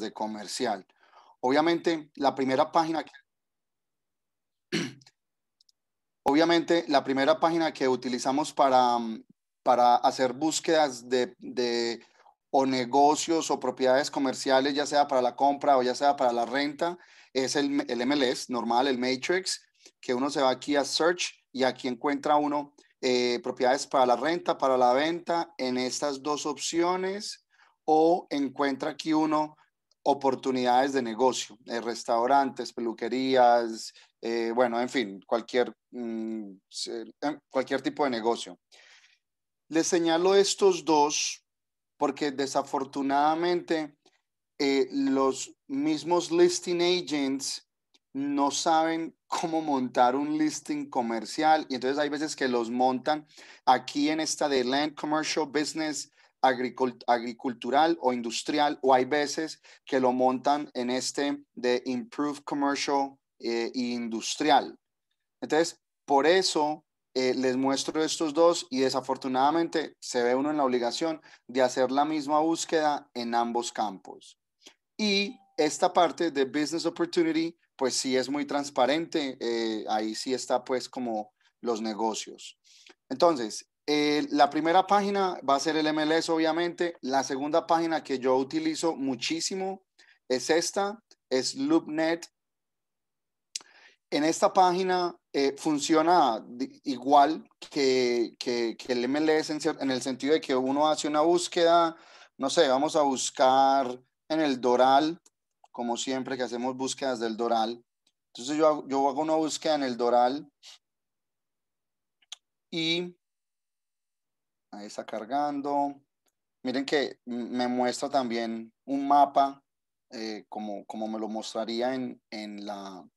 de comercial. Obviamente, la primera página que, obviamente, la primera página que utilizamos para, mm, para hacer búsquedas de, o negocios o propiedades comerciales, ya sea para la compra o ya sea para la renta, es el, el, MLS normal, el Matrix, que uno se va aquí a Search y aquí encuentra uno eh, propiedades para la renta, para la venta en estas dos opciones o encuentra aquí uno oportunidades de negocio, eh, restaurantes, peluquerías, eh, bueno, en fin, cualquier, mm, eh, cualquier tipo de negocio. Les señalo estos dos porque desafortunadamente eh, los mismos listing agents no saben cómo montar un listing comercial y entonces hay veces que los montan aquí en esta de Land Commercial Business agricultural o industrial, o hay veces que lo montan en este de improved commercial e industrial. Entonces, por eso eh, les muestro estos dos y desafortunadamente se ve uno en la obligación de hacer la misma búsqueda en ambos campos. Y esta parte de Business Opportunity, pues sí es muy transparente, eh, ahí sí está pues como los negocios. Entonces, eh, la primera página va a ser el MLS, obviamente. La segunda página que yo utilizo muchísimo es esta, es LoopNet. En esta página eh, funciona igual que, el MLS en, el sentido de que uno hace una búsqueda, no sé, vamos a buscar en el Doral, como siempre que hacemos búsquedas del Doral. Entonces yo, yo hago una búsqueda en el Doral y Ahí está cargando. Miren que me muestra también un mapa, eh, como, como me lo mostraría en, la,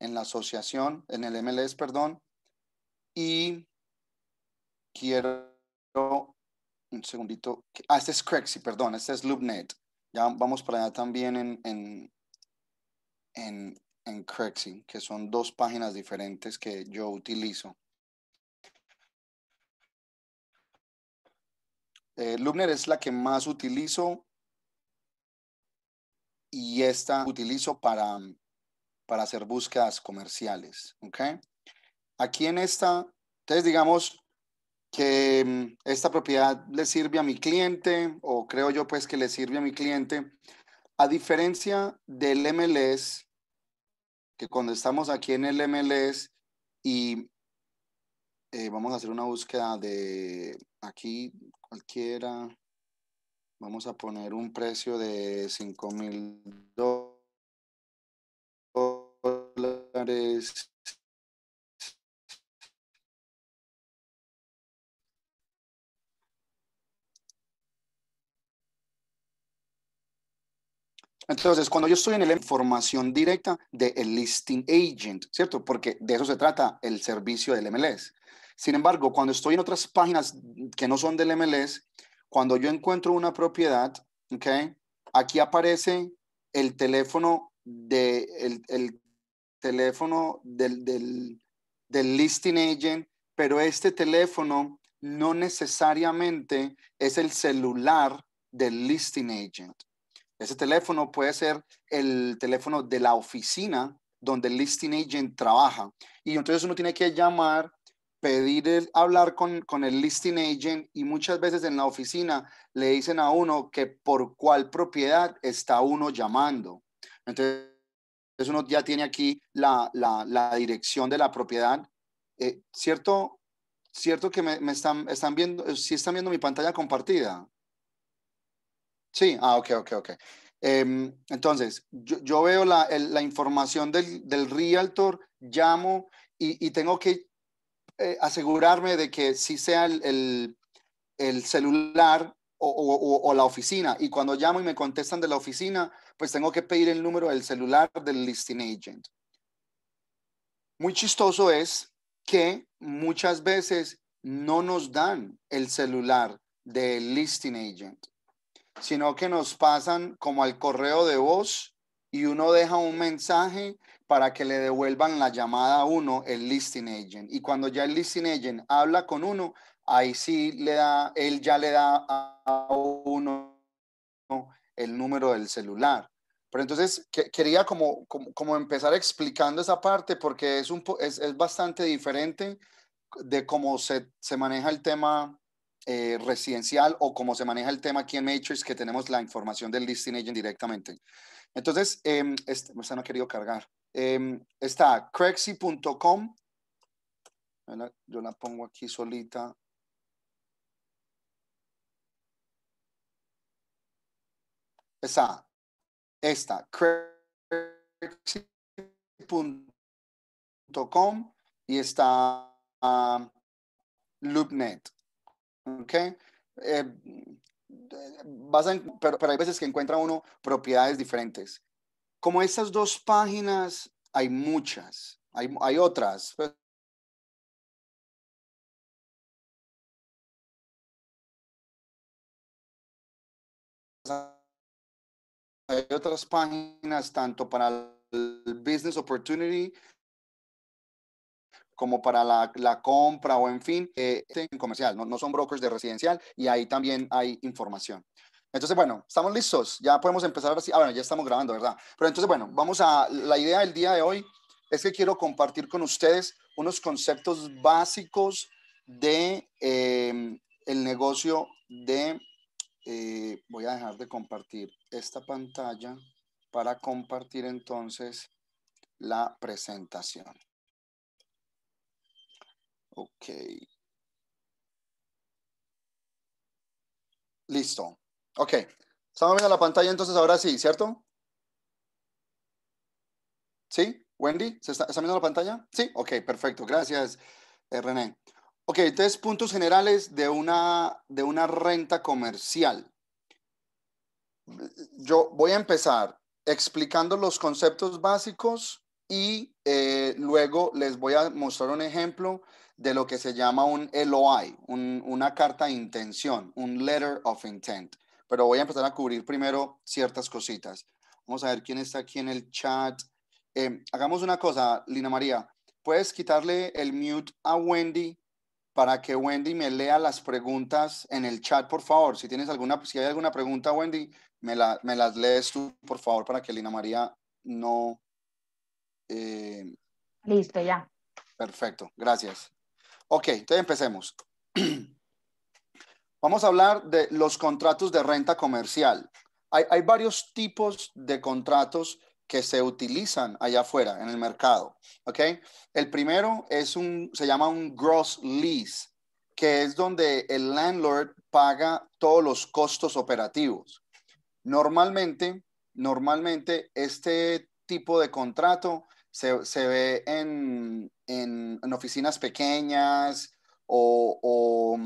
en la asociación, en el MLS, perdón. Y quiero, un segundito, ah, este es Crexy, perdón, este es LoopNet. Ya vamos para allá también en, en, que son dos páginas diferentes que yo utilizo. Eh, Lumner es la que más utilizo y esta utilizo para, para hacer búsquedas comerciales. ¿okay? Aquí en esta, entonces digamos que mm, esta propiedad le sirve a mi cliente o creo yo pues que le sirve a mi cliente. A diferencia del MLS, que cuando estamos aquí en el MLS y eh, vamos a hacer una búsqueda de aquí cualquiera. Vamos a poner un precio de 5 mil dólares. Entonces, cuando yo estoy en la información directa del listing agent, ¿cierto? Porque de eso se trata el servicio del MLS. Sin embargo, cuando estoy en otras páginas que no son del MLS, cuando yo encuentro una propiedad, aquí aparece el teléfono, de, el, teléfono del, del listing agent, pero este teléfono no necesariamente es el celular del listing agent. Ese teléfono puede ser el teléfono de la oficina donde el listing agent trabaja. Y entonces uno tiene que llamar pedir hablar con, con, el listing agent y muchas veces en la oficina le dicen a uno que por cuál propiedad está uno llamando. Entonces, uno ya tiene aquí la, la, dirección de la propiedad. Eh, ¿Cierto? ¿Cierto que me, están, están viendo? Eh, ¿Sí están viendo mi pantalla compartida? Sí, ah, ok, ok, ok. Em, entonces, yo, veo la, la información del, del realtor, llamo y, y tengo que eh, asegurarme de que si sea el, el, celular o, o, la oficina. Y cuando llamo y me contestan de la oficina, pues tengo que pedir el número del celular del listing agent. Muy chistoso es que muchas veces no nos dan el celular del listing agent, sino que nos pasan como al correo de voz y uno deja un mensaje para que le devuelvan la llamada a uno el listing agent. Y cuando ya el listing agent habla con uno, ahí sí le da, él ya le da a uno el número del celular. Pero entonces quería como, como, empezar explicando esa parte porque es, un, es, bastante diferente de cómo se, se maneja el tema eh, residencial o cómo se maneja el tema aquí en Matrix, que tenemos la información del listing agent directamente. Entonces, eh, este, no ha querido cargar. Em, está crexy.com. Yo la pongo aquí solita. Está esta, crexy.com y está um, loopnet. ¿Ok? Eh, eh, pero, pero hay veces que encuentra uno propiedades diferentes como estas dos páginas, hay muchas, hay, otras. Pues, hay otras páginas tanto para el business opportunity como para la, compra o en fin, eh, comercial, no son brokers de residencial y ahí también hay información. Entonces, bueno, ¿estamos listos? Ya podemos empezar así. Ah, bueno, ya estamos grabando, ¿verdad? Pero entonces, bueno, vamos a la idea del día de hoy es que quiero compartir con ustedes unos conceptos básicos de em, el negocio de eh, voy a dejar de compartir esta pantalla para compartir entonces la presentación. Ok. Listo. Ok, estamos viendo la pantalla entonces ahora sí, ¿cierto? ¿Sí? Wendy, ¿se está, viendo la pantalla? Sí, ok, perfecto, gracias eh, René. Ok, entonces puntos generales de una, de una renta comercial. Yo voy a empezar explicando los conceptos básicos y eh, luego les voy a mostrar un ejemplo de lo que se llama un LOI, una carta de intención, un letter of intent pero voy a empezar a cubrir primero ciertas cositas. Vamos a ver quién está aquí en el chat. Eh, hagamos una cosa, Lina María. ¿Puedes quitarle el mute a Wendy para que Wendy me lea las preguntas en el chat, por favor? Si tienes alguna, si hay alguna pregunta, Wendy, me, las lees tú, por favor, para que Lina María no... Eh, Listo, ya. Perfecto, gracias. Ok, entonces empecemos. Vamos a hablar de los contratos de renta comercial. Hay, varios tipos de contratos que se utilizan allá afuera en el mercado. El primero es un, se llama un gross lease, que es donde el landlord paga todos los costos operativos. Normalmente, normalmente este tipo de contrato se, ve en, oficinas pequeñas o,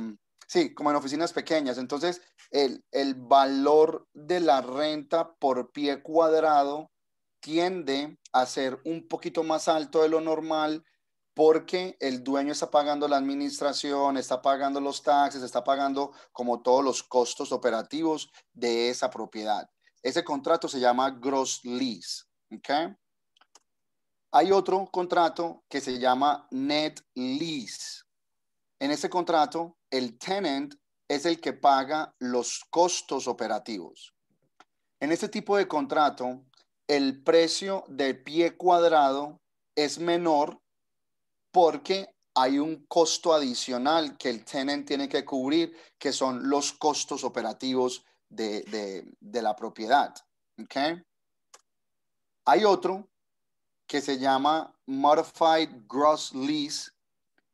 Sí, como en oficinas pequeñas. Entonces, el, el valor de la renta por pie cuadrado tiende a ser un poquito más alto de lo normal porque el dueño está pagando la administración, está pagando los taxes, está pagando como todos los costos operativos de esa propiedad. Ese contrato se llama gross lease. Hay otro contrato que se llama net lease. En ese contrato, el tenant es el que paga los costos operativos. En este tipo de contrato, el precio de pie cuadrado es menor porque hay un costo adicional que el tenant tiene que cubrir, que son los costos operativos de, la propiedad. Hay otro que se llama Modified Gross Lease,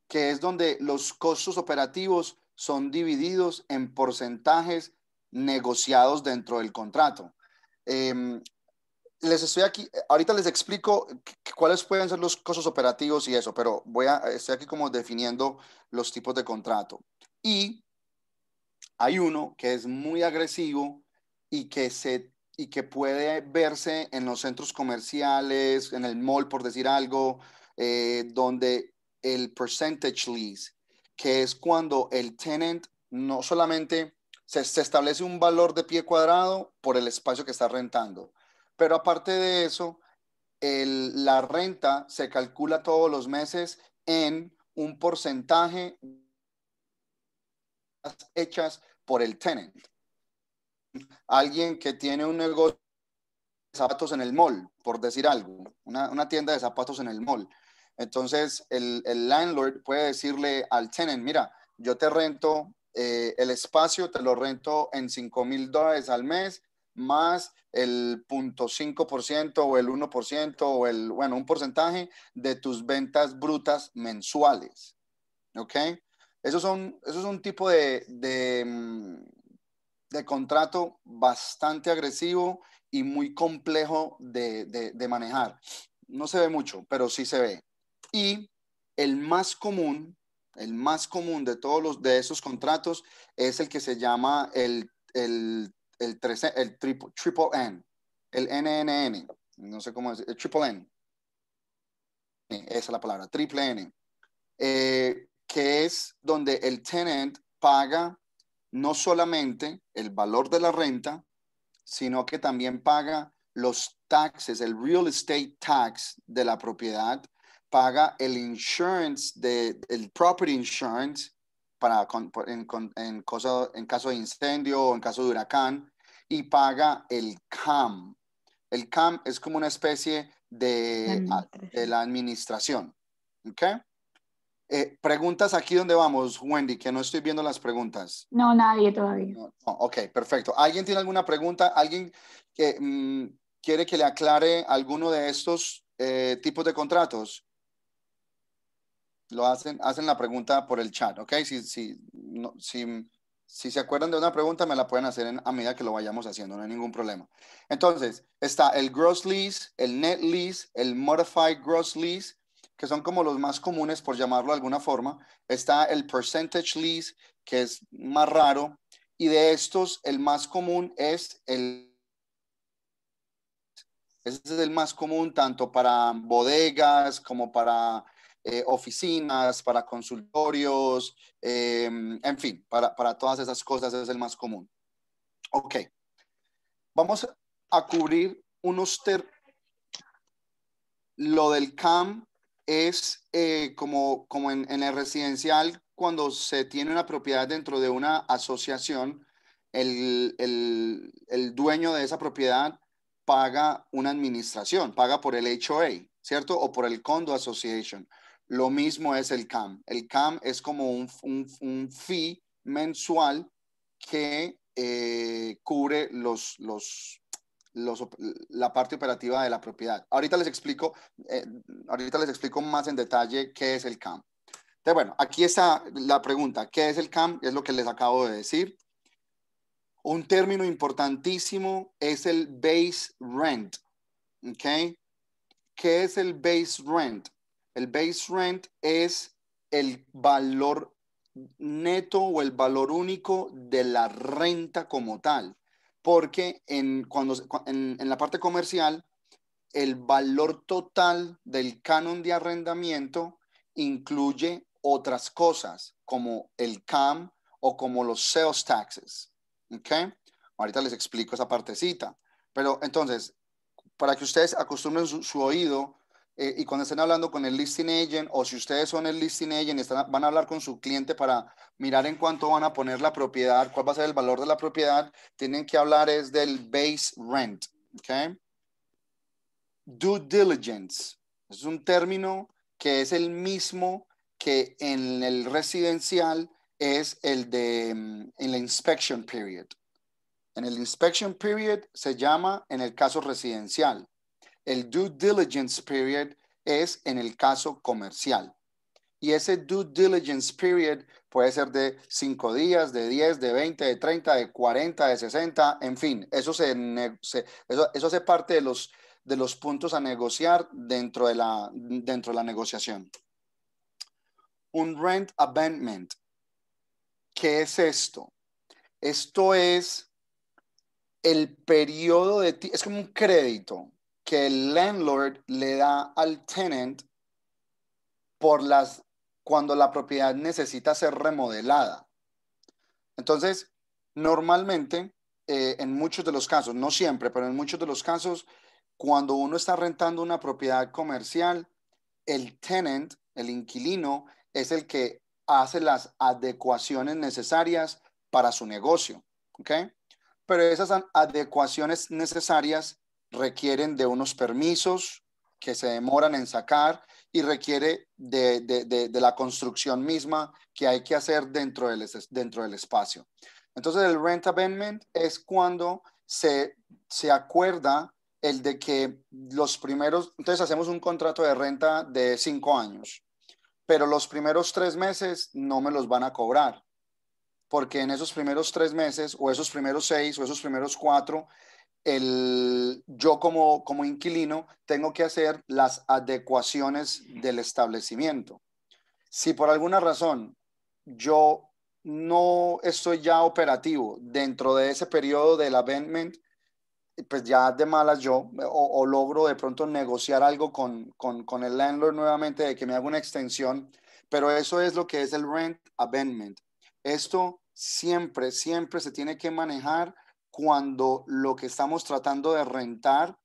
que es donde los costos operativos son divididos en porcentajes negociados dentro del contrato. Em, les estoy aquí, ahorita les explico cuáles pueden ser los costos operativos y eso, pero voy a, estoy aquí como definiendo los tipos de contrato. Y hay uno que es muy agresivo y que, se, y que puede verse en los centros comerciales, en el mall, por decir algo, eh, donde el percentage lease, que es cuando el tenant no solamente se, establece un valor de pie cuadrado por el espacio que está rentando, pero aparte de eso, la renta se calcula todos los meses en un porcentaje hechas por el tenant. Alguien que tiene un negocio de zapatos en el mall, por decir algo, una, una tienda de zapatos en el mall entonces, el, landlord puede decirle al tenant, mira, yo te rento eh, el espacio, te lo rento en 5 mil dólares al mes, más el 0.5% o el 1% o el, bueno, un porcentaje de tus ventas brutas mensuales. ¿Ok? Eso, eso es un tipo mm, de, contrato bastante agresivo y muy complejo de manejar. No se ve mucho, pero sí se ve. Y el más común, el más común de todos los de esos contratos es el que se llama el, el, triple, triple N, el NNN, no sé cómo decir, el triple N. Esa es la palabra, triple N, eh, que es donde el tenant paga no solamente el valor de la renta, sino que también paga los taxes, el real estate tax de la propiedad paga el insurance, de, el property insurance para en, en, caso de incendio o en caso de huracán y paga el CAM. El CAM es como una especie de, ah, la administración. Eh, preguntas aquí donde vamos, Wendy, que no estoy viendo las preguntas. No, nadie todavía. ok, perfecto. ¿Alguien tiene alguna pregunta? ¿Alguien que, mm, quiere que le aclare alguno de estos eh, tipos de contratos? lo hacen, hacen la pregunta por el chat, ¿ok? Si, si, si, se acuerdan de una pregunta, me la pueden hacer en, a medida que lo vayamos haciendo, no hay ningún problema. Entonces, está el gross lease, el net lease, el modified gross lease, que son como los más comunes, por llamarlo de alguna forma. Está el percentage lease, que es más raro. Y de estos, el más común es el... Ese es el más común tanto para bodegas como para eh, oficinas, para consultorios, em, en fin, para, todas esas cosas es el más común. Ok, vamos a cubrir unos ter Lo del CAM es eh, como, como en, el residencial, cuando se tiene una propiedad dentro de una asociación, el, el, dueño de esa propiedad paga una administración, paga por el HOA, ¿cierto? O por el Condo Association lo mismo es el CAM. El CAM es como un, un, fee mensual que eh, cubre los, los, la parte operativa de la propiedad. Ahorita les explico, eh, ahorita les explico más en detalle qué es el CAM. bueno, aquí está la pregunta, ¿qué es el CAM? Es lo que les acabo de decir. Un término importantísimo es el base rent. okay ¿Qué es el base rent? El base rent es el valor neto o el valor único de la renta como tal, porque en, cuando, en, la parte comercial, el valor total del canon de arrendamiento incluye otras cosas como el CAM o como los sales taxes. ¿Okay? Ahorita les explico esa partecita. Pero entonces, para que ustedes acostumbren su oído eh, y cuando estén hablando con el listing agent o si ustedes son el listing agent, están, van a hablar con su cliente para mirar en cuánto van a poner la propiedad, cuál va a ser el valor de la propiedad, tienen que hablar es del base rent. Okay? Due diligence es un término que es el mismo que en el residencial es el de mm, en la inspection period. En el inspection period se llama en el caso residencial el due diligence period es en el caso comercial. Y ese due diligence period puede ser de 5 días, de 10, de 20, de 30, de 40, de 60, en fin, eso, se, hace parte de los, de los puntos a negociar dentro de la, dentro de la negociación. Un rent abandonment. ¿Qué es esto? Esto es el periodo de... Es como un crédito que el landlord le da al tenant por las cuando la propiedad necesita ser remodelada. Entonces, normalmente, eh, en muchos de los casos, no siempre, pero en muchos de los casos, cuando uno está rentando una propiedad comercial, el tenant, el inquilino, es el que hace las adecuaciones necesarias para su negocio. ¿Ok? Pero esas adecuaciones necesarias requieren de unos permisos que se demoran en sacar y requiere de, la construcción misma que hay que hacer dentro del, dentro del espacio. Entonces el rent amendment es cuando se, se acuerda el de que los primeros, entonces hacemos un contrato de renta de cinco años, pero los primeros tres meses no me los van a cobrar, porque en esos primeros tres meses o esos primeros seis o esos primeros cuatro el, yo como, como inquilino tengo que hacer las adecuaciones del establecimiento. Si por alguna razón yo no estoy ya operativo dentro de ese periodo del amendment, pues ya de malas yo, o, logro de pronto negociar algo con, con, con, el landlord nuevamente de que me haga una extensión, pero eso es lo que es el rent amendment. Esto siempre, siempre se tiene que manejar cuando lo que estamos tratando de rentar,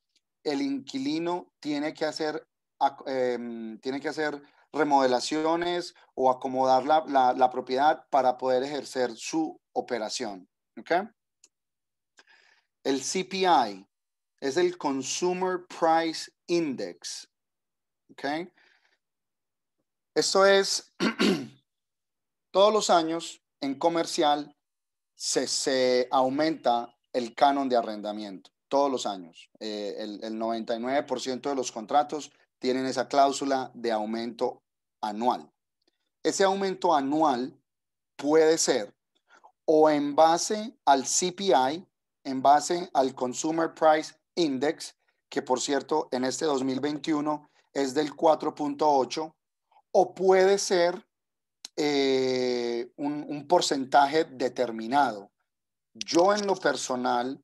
el inquilino tiene que hacer, em, tiene que hacer remodelaciones o acomodar la, propiedad para poder ejercer su operación. El CPI es el Consumer Price Index. Esto es, todos los años en comercial se, se aumenta el canon de arrendamiento todos los años. Eh, el, 99% de los contratos tienen esa cláusula de aumento anual. Ese aumento anual puede ser o en base al CPI, en base al Consumer Price Index, que por cierto en este 2021 es del 4.8, o puede ser eh, un porcentaje determinado. Yo en lo personal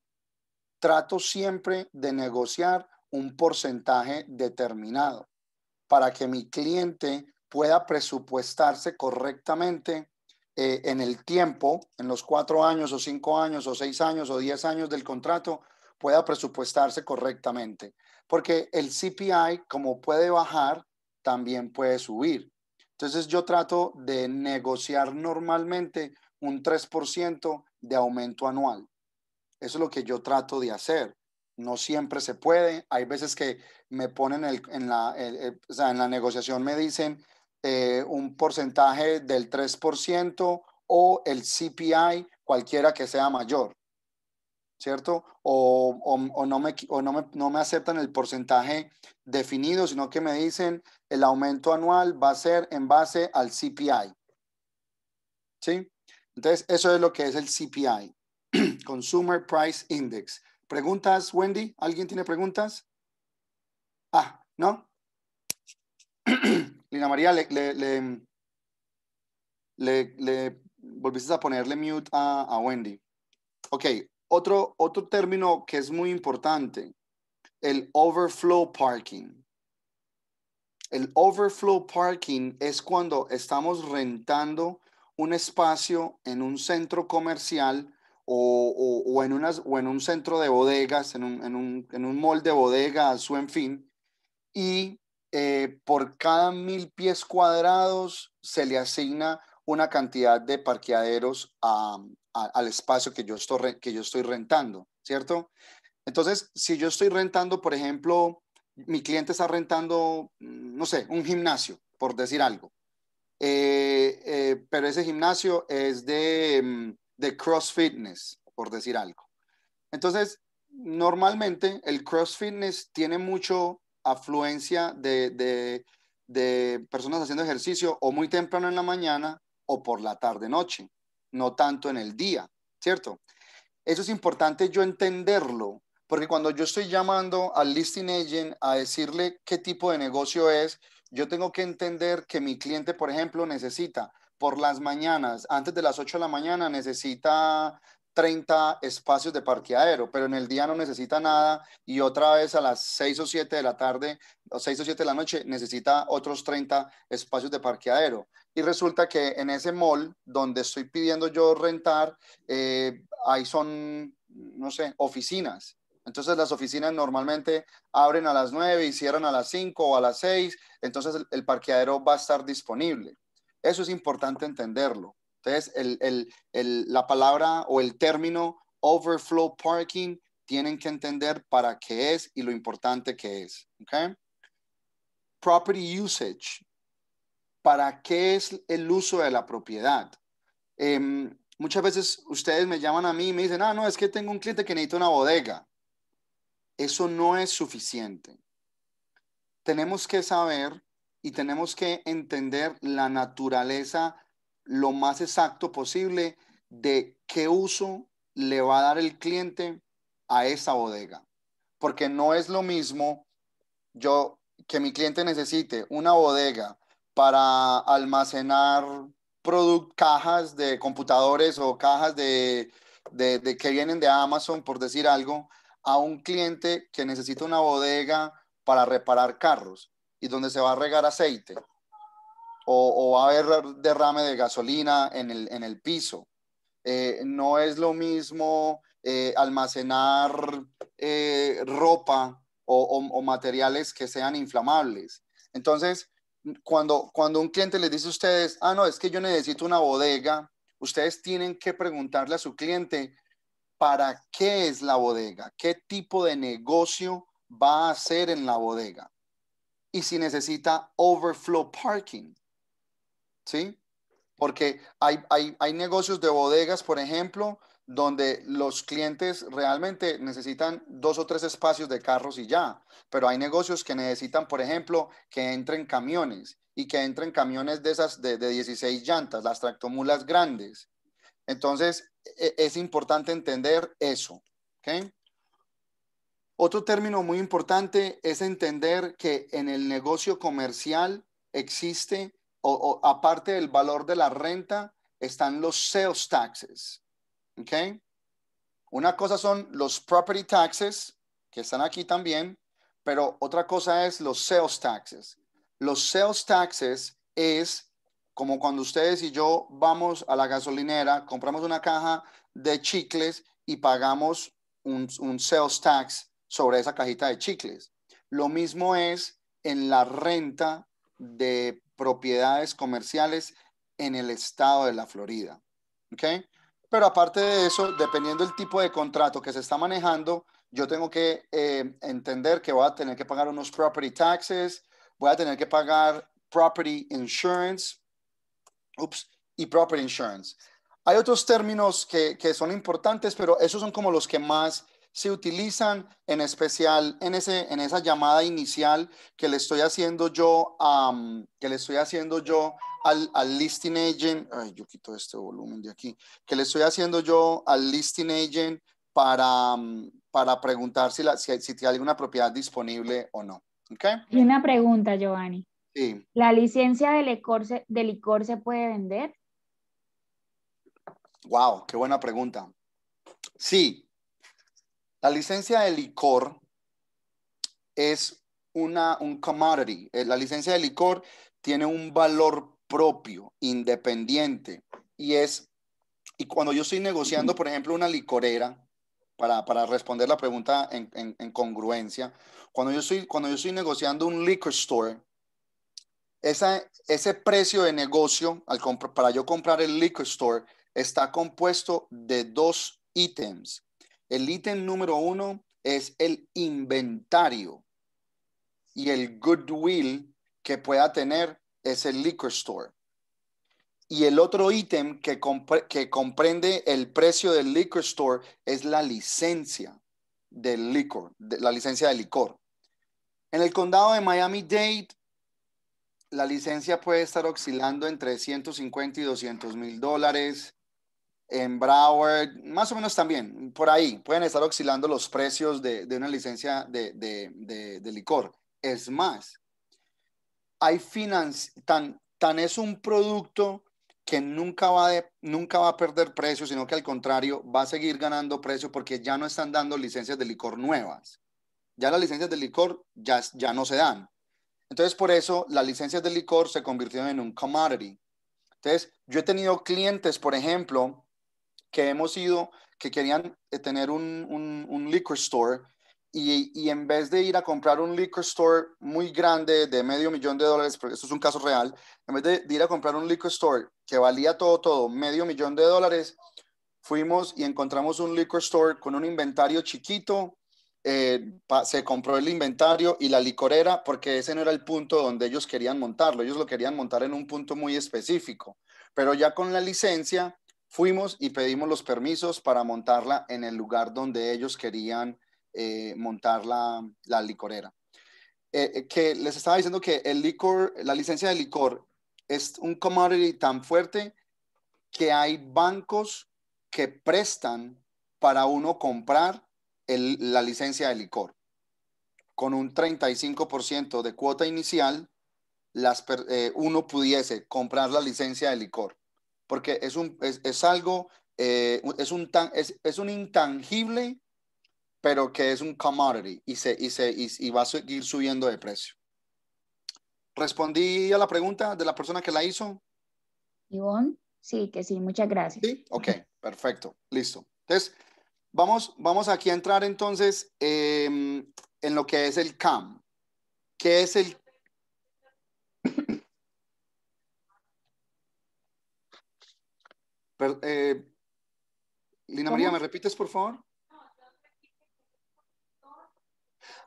trato siempre de negociar un porcentaje determinado para que mi cliente pueda presupuestarse correctamente eh, en el tiempo, en los cuatro años o cinco años o seis años o diez años del contrato, pueda presupuestarse correctamente. Porque el CPI, como puede bajar, también puede subir. Entonces yo trato de negociar normalmente un 3% de aumento anual. Eso es lo que yo trato de hacer. No siempre se puede. Hay veces que me ponen en, la, en la negociación, me dicen eh, un porcentaje del 3% o el CPI, cualquiera que sea mayor. ¿Cierto? O, o no, me, no me aceptan el porcentaje definido, sino que me dicen el aumento anual va a ser en base al CPI. ¿Sí? Entonces, eso es lo que es el CPI, Consumer Price Index. ¿Preguntas, Wendy? ¿Alguien tiene preguntas? Ah, ¿no? Lina María, le, le, volviste a ponerle mute a, Wendy. Ok, otro, otro término que es muy importante, el overflow parking. El overflow parking es cuando estamos rentando un espacio en un centro comercial o, en, unas, o en un centro de bodegas, en un, en mall de bodegas o en fin, y eh, por cada mil pies cuadrados se le asigna una cantidad de parqueaderos al espacio que yo, estoy, que yo estoy rentando, ¿cierto? Entonces, si yo estoy rentando, por ejemplo, mi cliente está rentando, no sé, un gimnasio, por decir algo, eh, eh, pero ese gimnasio es de, mm, de por decir algo. Entonces, normalmente el CrossFitness tiene mucho afluencia de, de, personas haciendo ejercicio o muy temprano en la mañana o por la tarde-noche, no tanto en el día, ¿cierto? Eso es importante yo entenderlo, porque cuando yo estoy llamando al listing agent a decirle qué tipo de negocio es, yo tengo que entender que mi cliente, por ejemplo, necesita por las mañanas, antes de las 8 de la mañana, necesita 30 espacios de parqueadero, pero en el día no necesita nada y otra vez a las 6 o 7 de la tarde o 6 o 7 de la noche necesita otros 30 espacios de parqueadero. Y resulta que en ese mall donde estoy pidiendo yo rentar, eh, ahí son, no sé, oficinas. Entonces las oficinas normalmente abren a las 9 y cierran a las 5 o a las 6, entonces el, parqueadero va a estar disponible. Eso es importante entenderlo. Entonces la palabra o el término overflow parking tienen que entender para qué es y lo importante que es. ¿okay? Property usage. ¿Para qué es el uso de la propiedad? Em, muchas veces ustedes me llaman a mí y me dicen, ah, no, es que tengo un cliente que necesita una bodega. Eso no es suficiente. Tenemos que saber y tenemos que entender la naturaleza lo más exacto posible de qué uso le va a dar el cliente a esa bodega. Porque no es lo mismo yo que mi cliente necesite una bodega para almacenar cajas de computadores o cajas de que vienen de Amazon, por decir algo, a un cliente que necesita una bodega para reparar carros y donde se va a regar aceite o, va a haber derrame de gasolina en el, piso. Eh, no es lo mismo eh, almacenar eh, ropa o, materiales que sean inflamables. Entonces, cuando, cuando un cliente les dice a ustedes, ah, no, es que yo necesito una bodega, ustedes tienen que preguntarle a su cliente para qué es la bodega, qué tipo de negocio va a hacer en la bodega y si necesita overflow parking. ¿Sí? Porque hay, negocios de bodegas, por ejemplo, donde los clientes realmente necesitan dos o tres espacios de carros y ya, pero hay negocios que necesitan, por ejemplo, que entren camiones y que entren camiones de esas de, de 16 llantas, las tractomulas grandes. Entonces, e-, es importante entender eso. Otro término muy importante es entender que en el negocio comercial existe, o, aparte del valor de la renta, están los sales taxes. Una cosa son los property taxes, que están aquí también, pero otra cosa es los sales taxes. Los sales taxes es como cuando ustedes y yo vamos a la gasolinera, compramos una caja de chicles y pagamos un, sales tax sobre esa cajita de chicles. Lo mismo es en la renta de propiedades comerciales en el estado de la Florida. ¿Okay? Pero aparte de eso, dependiendo del tipo de contrato que se está manejando, yo tengo que eh, entender que voy a tener que pagar unos property taxes, voy a tener que pagar property insurance, y property insurance. Hay otros términos que, son importantes, pero esos son como los que más se utilizan, en especial en, ese, en esa llamada inicial que le estoy haciendo yo, que le estoy haciendo yo al, listing agent. Ay, yo quito este volumen de aquí. Que le estoy haciendo yo al listing agent para, para preguntar si, la, si, tiene alguna propiedad disponible o no. ¿Okay? Y una pregunta, Giovanni. ¿La licencia de licor, se, puede vender? Wow, qué buena pregunta. Sí, la licencia de licor es una, un commodity. Eh, la licencia de licor tiene un valor propio, independiente, y es, y cuando yo estoy negociando, por ejemplo, una licorera, para, responder la pregunta en, congruencia, cuando yo, estoy, cuando yo estoy negociando un liquor store, ese precio de negocio para yo comprar el liquor store está compuesto de dos ítems. El ítem número uno es el inventario y el goodwill que pueda tener ese liquor store. Y el otro ítem que, comprende el precio del liquor store es la licencia del licor, la licencia de licor. En el condado de Miami-Dade la licencia puede estar oscilando entre 150 y 200 mil dólares. En Broward, más o menos también, por ahí, pueden estar oscilando los precios de, una licencia de, licor. Es más, hay finance, tan, es un producto que nunca va, a perder precio, sino que al contrario va a seguir ganando precio porque ya no están dando licencias de licor nuevas. Ya las licencias de licor ya, ya no se dan. Entonces, por eso las licencias de licor se convirtieron en un commodity. Entonces, yo he tenido clientes, por ejemplo, que hemos ido, que querían eh, tener un, un, liquor store y, en vez de ir a comprar un liquor store muy grande de medio millón de dólares, porque esto es un caso real, en vez de ir a comprar un liquor store que valía todo, todo, medio millón de dólares, fuimos y encontramos un liquor store con un inventario chiquito, eh, se compró el inventario y la licorera, porque ese no era el punto donde ellos querían montarlo, ellos lo querían montar en un punto muy específico, pero ya con la licencia fuimos y pedimos los permisos para montarla en el lugar donde ellos querían eh, montar la, licorera. Eh, que les estaba diciendo que el licor, la licencia de licor es un commodity tan fuerte que hay bancos que prestan para uno comprar la licencia de licor. Con un 35% de cuota inicial, las, eh, uno pudiese comprar la licencia de licor, porque es, un, es, algo, eh, es, un es, un intangible, pero que es un commodity y, se, y, se, y, va a seguir subiendo de precio. ¿Respondí a la pregunta de la persona que la hizo? Ivonne, sí, que sí, muchas gracias. Sí, ok, perfecto, listo. Entonces, Vamos, aquí a entrar entonces em, en lo que es el CAM. ¿Qué es el eh, Lina María, ¿me repites, por favor?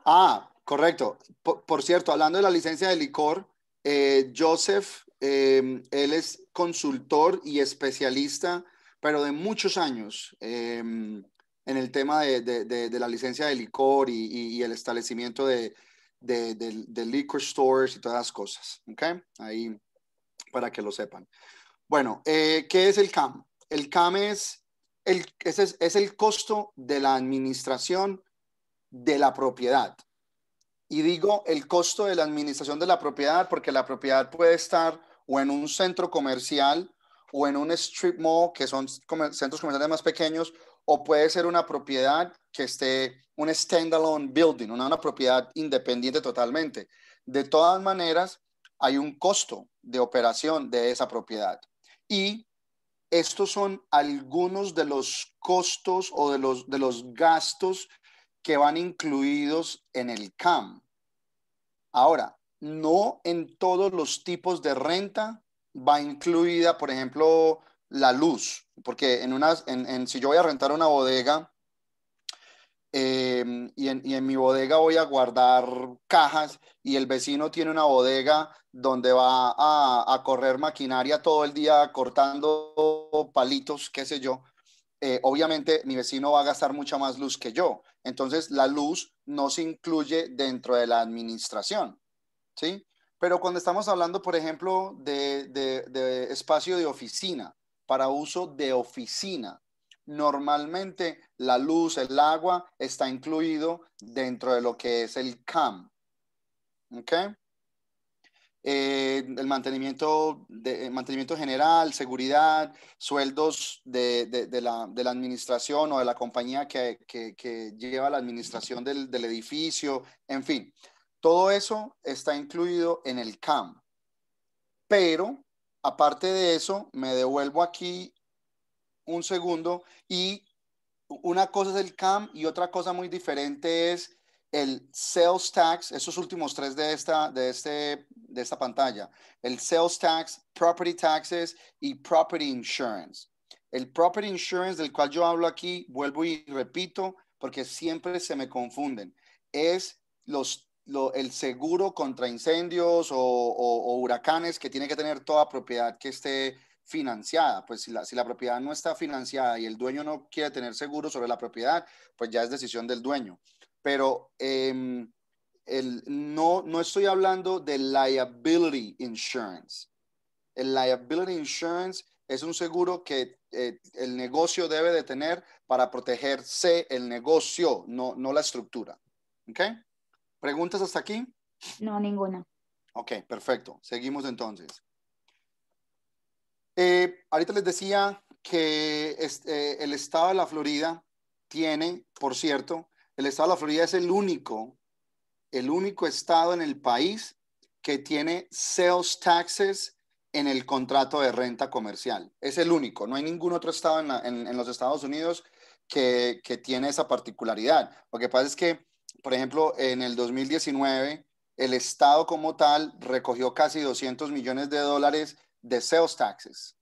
Ah, correcto. Por, cierto, hablando de la licencia de licor, eh, Joseph, em, él es consultor y especialista, pero de muchos años. Em, en el tema de, de, de, la licencia de licor y, y, el establecimiento de, liquor stores y todas las cosas. ¿Ok? Ahí para que lo sepan. Bueno, eh, ¿qué es el CAM? El CAM es el, ese es, el costo de la administración de la propiedad. Y digo el costo de la administración de la propiedad porque la propiedad puede estar o en un centro comercial o en un strip mall, que son centros comerciales más pequeños, o puede ser una propiedad que esté un standalone building, una, propiedad independiente totalmente. De todas maneras, hay un costo de operación de esa propiedad. Y estos son algunos de los costos o de los, de los gastos que van incluidos en el CAM. Ahora, no en todos los tipos de renta va incluida, por ejemplo, la luz, porque en una en, si yo voy a rentar una bodega em, y, en, mi bodega voy a guardar cajas y el vecino tiene una bodega donde va a, correr maquinaria todo el día cortando palitos, qué sé yo, eh, obviamente mi vecino va a gastar mucha más luz que yo. Entonces, la luz no se incluye dentro de la administración, ¿sí? Pero cuando estamos hablando, por ejemplo, de espacio de oficina, para uso de oficina. Normalmente la luz, el agua está incluido dentro de lo que es el CAM. ¿Ok? Eh, el mantenimiento, de, mantenimiento general, seguridad, sueldos de, la, administración o de la compañía que, lleva la administración del, del, edificio, en fin, todo eso está incluido en el CAM. Pero Aparte de eso, me devuelvo aquí un segundo y una cosa es el CAM y otra cosa muy diferente es el sales tax, esos últimos tres de esta, de este, de esta pantalla, el sales tax, property taxes y property insurance. El property insurance del cual yo hablo aquí, vuelvo y repito, porque siempre se me confunden, es los el seguro contra incendios o, huracanes que tiene que tener toda propiedad que esté financiada. Pues si la, si la propiedad no está financiada y el dueño no quiere tener seguro sobre la propiedad, pues ya es decisión del dueño. Pero em, no, no estoy hablando de liability insurance. El liability insurance es un seguro que eh, el negocio debe de tener para protegerse el negocio, no, la estructura. ¿Okay? ¿Preguntas hasta aquí? No, ninguna. Ok, perfecto. Seguimos entonces. Eh, ahorita les decía que eh, el estado de la Florida tiene, por cierto, el estado de la Florida es el único, el único estado en el país que tiene sales taxes en el contrato de renta comercial. Es el único, no hay ningún otro estado en, los Estados Unidos que, tiene esa particularidad. Lo que pasa es que por ejemplo, en el 2019, el Estado como tal recogió casi 200 millones de dólares de sales taxes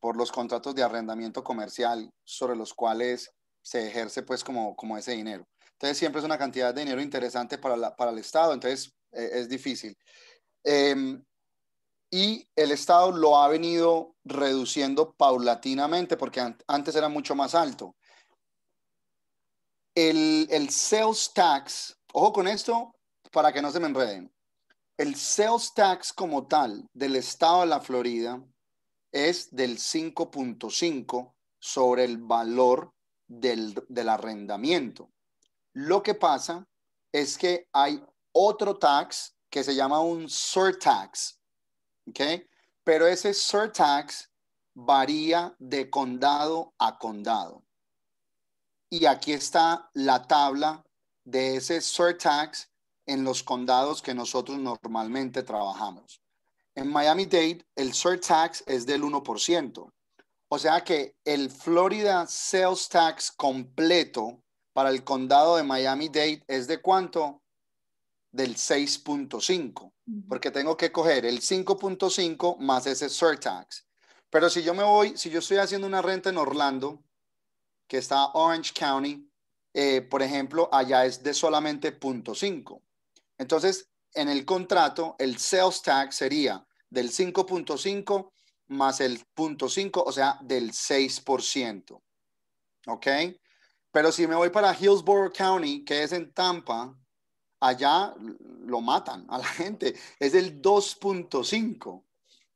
por los contratos de arrendamiento comercial sobre los cuales se ejerce pues como, ese dinero. Entonces siempre es una cantidad de dinero interesante para, el Estado, entonces eh, es difícil. Em, y el Estado lo ha venido reduciendo paulatinamente porque antes era mucho más alto. El, el sales tax, ojo con esto para que no se me enreden. El sales tax como tal del estado de la Florida es del 5.5 sobre el valor del, arrendamiento. Lo que pasa es que hay otro tax que se llama un surtax, okay Pero ese surtax varía de condado a condado. Y aquí está la tabla de ese surtax en los condados que nosotros normalmente trabajamos. En Miami-Dade, el surtax es del 1%. O sea que el Florida Sales Tax completo para el condado de Miami-Dade es de cuánto? Del 6.5, porque tengo que coger el 5.5 más ese surtax. Pero si yo me voy, si yo estoy haciendo una renta en Orlando que está Orange County, eh, por ejemplo, allá es de solamente 0.5. Entonces, en el contrato, el sales tax sería del 5.5 más el 0.5, o sea, del 6%. ¿Ok? Pero si me voy para Hillsborough County, que es en Tampa, allá lo matan a la gente. Es del 2.5.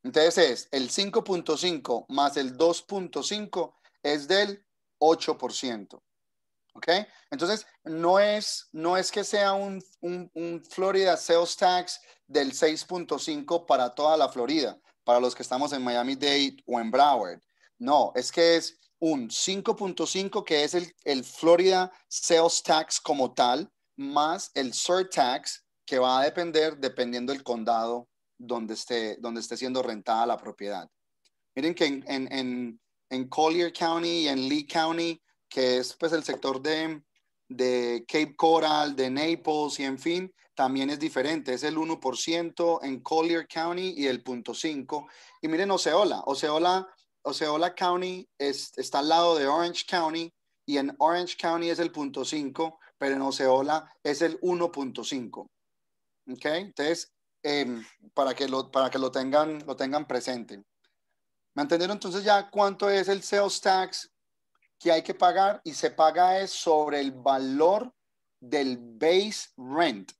Entonces es el 5.5 más el 2.5 es del 8%. ¿Ok? Entonces, no es, no es que sea un, Florida Sales Tax del 6.5 para toda la Florida, para los que estamos en Miami Dade o en Broward. No, es que es un 5.5 que es el, el, Florida Sales Tax como tal, más el tax que va a depender dependiendo del condado donde esté, donde esté siendo rentada la propiedad. Miren que en, en Collier County y en Lee County, que es pues el sector de, de Cape Coral, de Naples y en fin, también es diferente. Es el 1% en Collier County y el 0.5. Y miren Oceola, Oceola, Oceola County es, está al lado de Orange County y en Orange County es el 0.5, pero en Oceola es el 1.5. Entonces, em, para, que para que lo tengan, lo tengan presente. ¿Me entendieron entonces ya cuánto es el sales tax que hay que pagar? Y se paga es sobre el valor del base rent.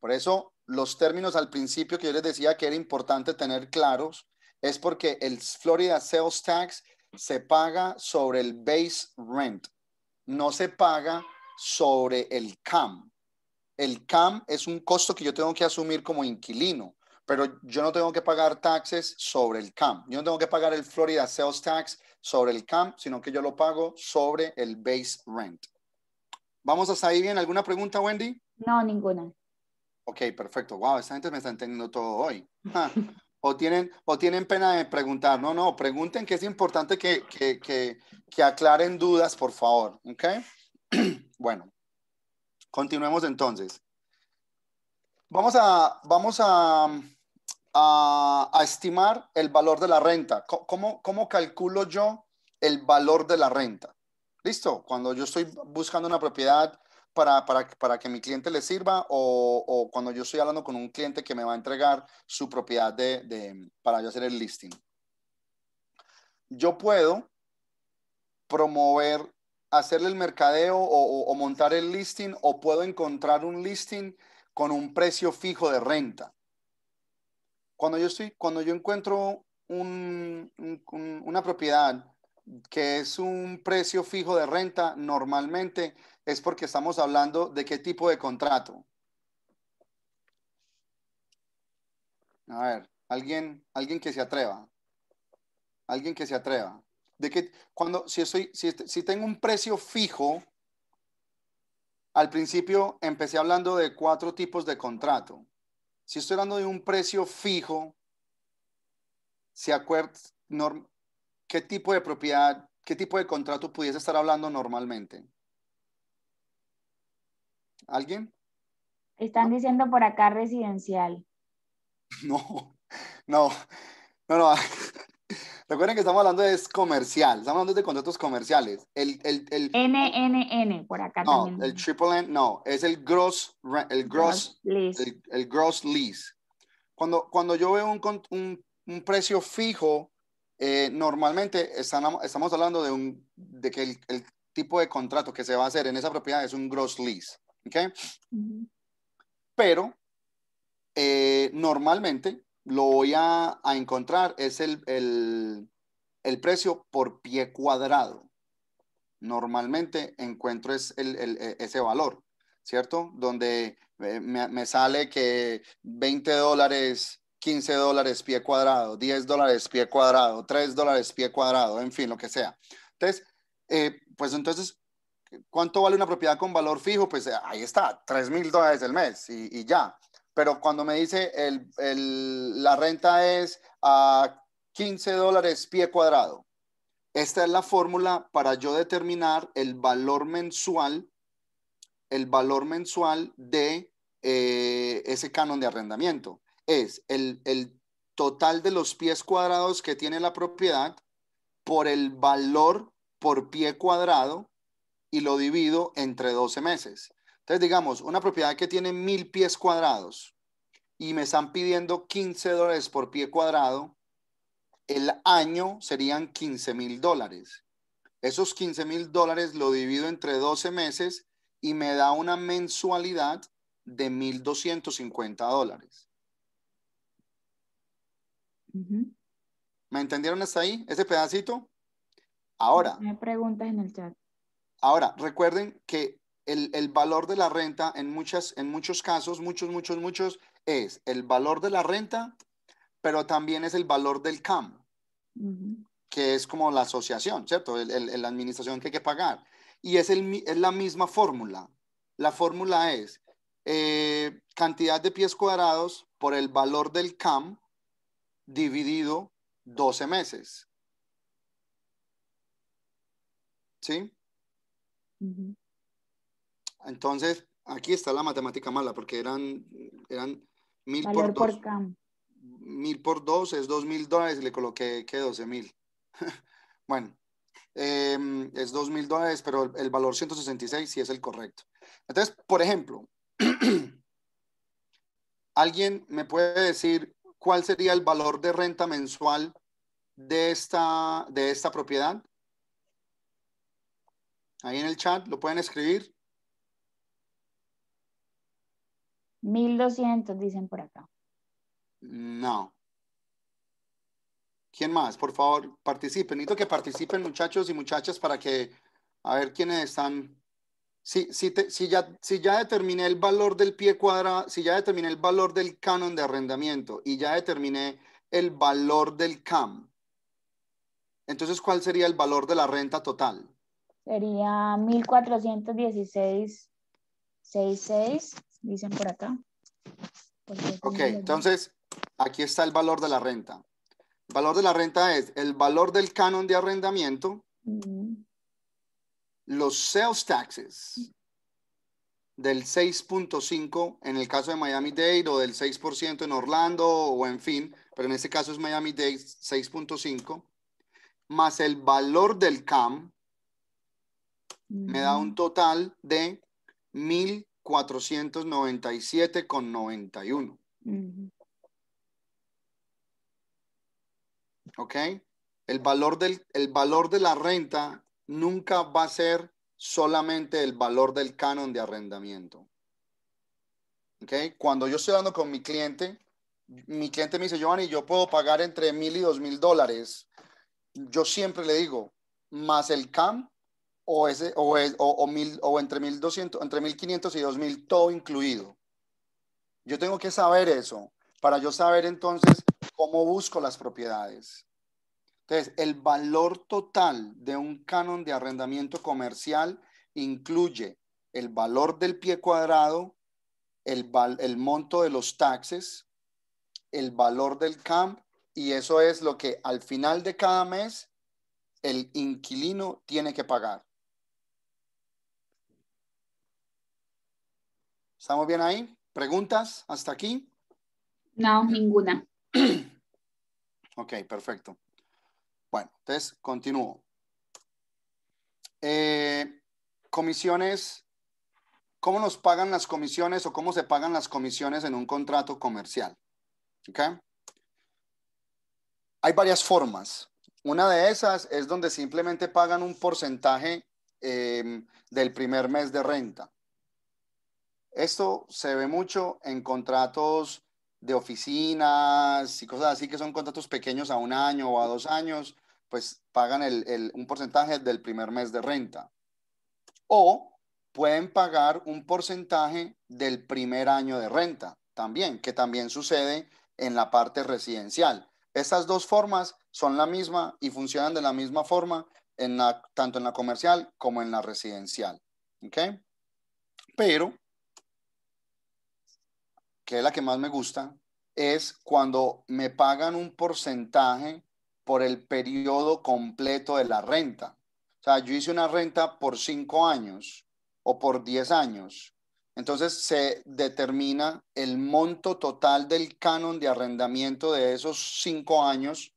Por eso los términos al principio que yo les decía que era importante tener claros es porque el Florida sales tax se paga sobre el base rent. No se paga sobre el CAM. El CAM es un costo que yo tengo que asumir como inquilino pero yo no tengo que pagar taxes sobre el CAMP. Yo no tengo que pagar el Florida Sales Tax sobre el CAMP, sino que yo lo pago sobre el base rent. ¿Vamos a ahí bien? ¿Alguna pregunta, Wendy? No, ninguna. Ok, perfecto. Wow, esta gente me está entendiendo todo hoy. o, tienen, o tienen pena de preguntar. No, no, pregunten que es importante que, aclaren dudas, por favor. Ok. Bueno, continuemos entonces. Vamos a, vamos a a, estimar el valor de la renta. ¿Cómo, calculo yo el valor de la renta? Listo, cuando yo estoy buscando una propiedad para, que mi cliente le sirva o, cuando yo estoy hablando con un cliente que me va a entregar su propiedad para yo hacer el listing. Yo puedo promover, hacerle el mercadeo o montar el listing o puedo encontrar un listing con un precio fijo de renta cuando yo, estoy, cuando yo encuentro una propiedad que es un precio fijo de renta, normalmente es porque estamos hablando de qué tipo de contrato. A ver, alguien, alguien que se atreva. Alguien que se atreva. De que cuando, si, este, si tengo un precio fijo, al principio empecé hablando de cuatro tipos de contrato. Si estoy hablando de un precio fijo, ¿se acuerda qué tipo de propiedad, qué tipo de contrato pudiese estar hablando normalmente? ¿Alguien? Están diciendo por acá residencial. No, no, no, no. Recuerden que estamos hablando de es comercial, estamos hablando de contratos comerciales. El, el, NNN, por acá no, El triple N, no, es el gross, el gross, lease. El, gross lease. Cuando, cuando yo veo un, precio fijo, eh, normalmente estamos hablando de, un, que el, tipo de contrato que se va a hacer en esa propiedad es un gross lease. Pero eh, normalmente lo voy a, encontrar es el, el, el, precio por pie cuadrado. Normalmente encuentro es el, e, ese valor, ¿cierto? Donde eh, me, sale que 20 dólares, 15 dólares pie cuadrado, 10 dólares pie cuadrado, 3 dólares pie cuadrado, en fin, lo que sea. Entonces, eh, pues entonces, ¿cuánto vale una propiedad con valor fijo? Pues eh, ahí está, 3 mil dólares el mes y ya pero cuando me dice la renta es a 15 dólares pie cuadrado, esta es la fórmula para yo determinar el valor mensual, el valor mensual de eh, ese canon de arrendamiento. Es el, el total de los pies cuadrados que tiene la propiedad por el valor por pie cuadrado y lo divido entre 12 meses. Entonces, digamos, una propiedad que tiene mil pies cuadrados y me están pidiendo 15 dólares por pie cuadrado, el año serían 15 mil dólares. Esos 15 mil dólares lo divido entre 12 meses y me da una mensualidad de 1.250 dólares. ¿Me entendieron hasta ahí? ¿Ese pedacito? Ahora. Me preguntas en el chat. Ahora, recuerden que el, valor de la renta en, muchas, en muchos casos, muchos, muchos, muchos, es el valor de la renta, pero también es el valor del CAM, que es como la asociación, ¿cierto? la administración que hay que pagar. Y es, el, la misma fórmula. La fórmula es eh, cantidad de pies cuadrados por el valor del CAM dividido 12 meses. ¿Sí? Entonces, aquí está la matemática mala, porque eran, eran mil por, por dos. Mil por dos es dos mil dólares le coloqué que doce mil. bueno, em, es dos mil dólares, pero el, valor 166 sí es el correcto. Entonces, por ejemplo, ¿alguien me puede decir cuál sería el valor de renta mensual de esta, de esta propiedad? Ahí en el chat, ¿lo pueden escribir? 1200 dicen por acá. No. ¿Quién más? Por favor, participen. Necesito que participen muchachos y muchachas para que a ver quiénes están. Si, si, ya, si ya determiné el valor del pie cuadrado, si ya determiné el valor del canon de arrendamiento y ya determiné el valor del CAM, entonces, ¿cuál sería el valor de la renta total? Sería 1416.66 dicen por acá. Ok, entonces aquí está el valor de la renta. El valor de la renta es el valor del canon de arrendamiento, los sales taxes del 6.5 en el caso de Miami-Dade o del 6% en Orlando o en fin, pero en este caso es Miami-Dade 6.5, más el valor del CAM, me da un total de mil 497,91. y uno. ¿Ok? El valor, del, el valor de la renta nunca va a ser solamente el valor del canon de arrendamiento. ¿Ok? Cuando yo estoy hablando con mi cliente, mi cliente me dice, Giovanni, yo puedo pagar entre mil y dos mil dólares. Yo siempre le digo, más el CAM o, ese, o, o, mil, o entre 1.200, entre 1.500 y 2.000, todo incluido. Yo tengo que saber eso para yo saber entonces cómo busco las propiedades. Entonces, el valor total de un canon de arrendamiento comercial incluye el valor del pie cuadrado, el, el monto de los taxes, el valor del camp y eso es lo que al final de cada mes el inquilino tiene que pagar. ¿Estamos bien ahí? ¿Preguntas hasta aquí? No, ninguna. Ok, perfecto. Bueno, entonces continúo. Eh, comisiones, ¿cómo nos pagan las comisiones o cómo se pagan las comisiones en un contrato comercial? Hay varias formas. Una de esas es donde simplemente pagan un porcentaje em, del primer mes de renta. Esto se ve mucho en contratos de oficinas y cosas así, que son contratos pequeños a un año o a dos años, pues pagan el, un porcentaje del primer mes de renta. O pueden pagar un porcentaje del primer año de renta también, que también sucede en la parte residencial. Estas dos formas son la misma y funcionan de la misma forma en tanto en la comercial como en la residencial. ¿okay? Pero que es la que más me gusta, es cuando me pagan un porcentaje por el periodo completo de la renta. O sea, yo hice una renta por cinco años o por diez años. Entonces se determina el monto total del canon de arrendamiento de esos cinco años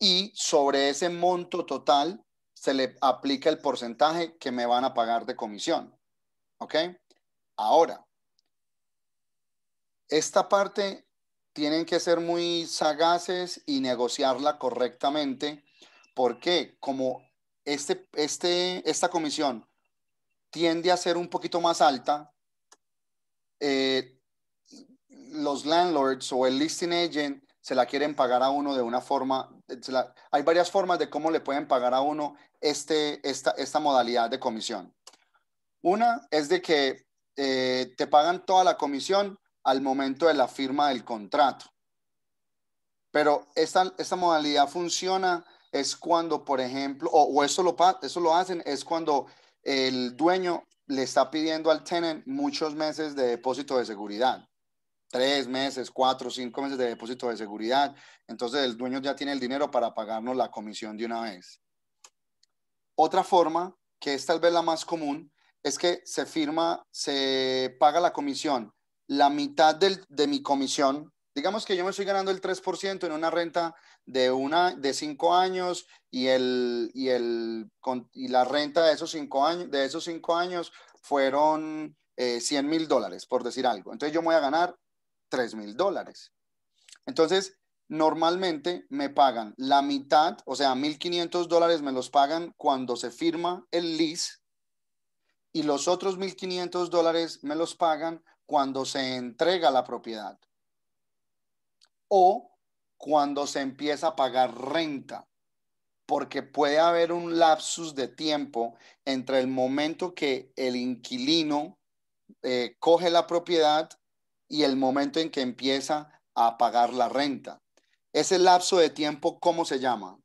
y sobre ese monto total se le aplica el porcentaje que me van a pagar de comisión. ¿Ok? Ahora, esta parte tienen que ser muy sagaces y negociarla correctamente, porque como este, este, esta comisión tiende a ser un poquito más alta, eh, los landlords o el listing agent se la quieren pagar a uno de una forma, hay varias formas de cómo le pueden pagar a uno este, esta, modalidad de comisión. Una es de que eh, te pagan toda la comisión al momento de la firma del contrato. Pero esta, esta modalidad funciona es cuando, por ejemplo, o, o eso, lo, eso lo hacen, es cuando el dueño le está pidiendo al tenant muchos meses de depósito de seguridad. Tres meses, cuatro, cinco meses de depósito de seguridad. Entonces el dueño ya tiene el dinero para pagarnos la comisión de una vez. Otra forma, que es tal vez la más común, es que se firma, se paga la comisión la mitad de mi comisión, digamos que yo me estoy ganando el 3% en una renta de, una, de cinco años y, el, la renta de esos cinco años, de esos años fueron 100 eh, mil dólares, por decir algo. Entonces yo voy a ganar 3 mil dólares. Entonces, normalmente me pagan la mitad, o sea, 1.500 dólares me los pagan cuando se firma el lease y los otros 1.500 dólares me los pagan cuando se entrega la propiedad o cuando se empieza a pagar renta, porque puede haber un lapsus de tiempo entre el momento que el inquilino eh, coge la propiedad y el momento en que empieza a pagar la renta. Ese lapso de tiempo, ¿cómo se llama?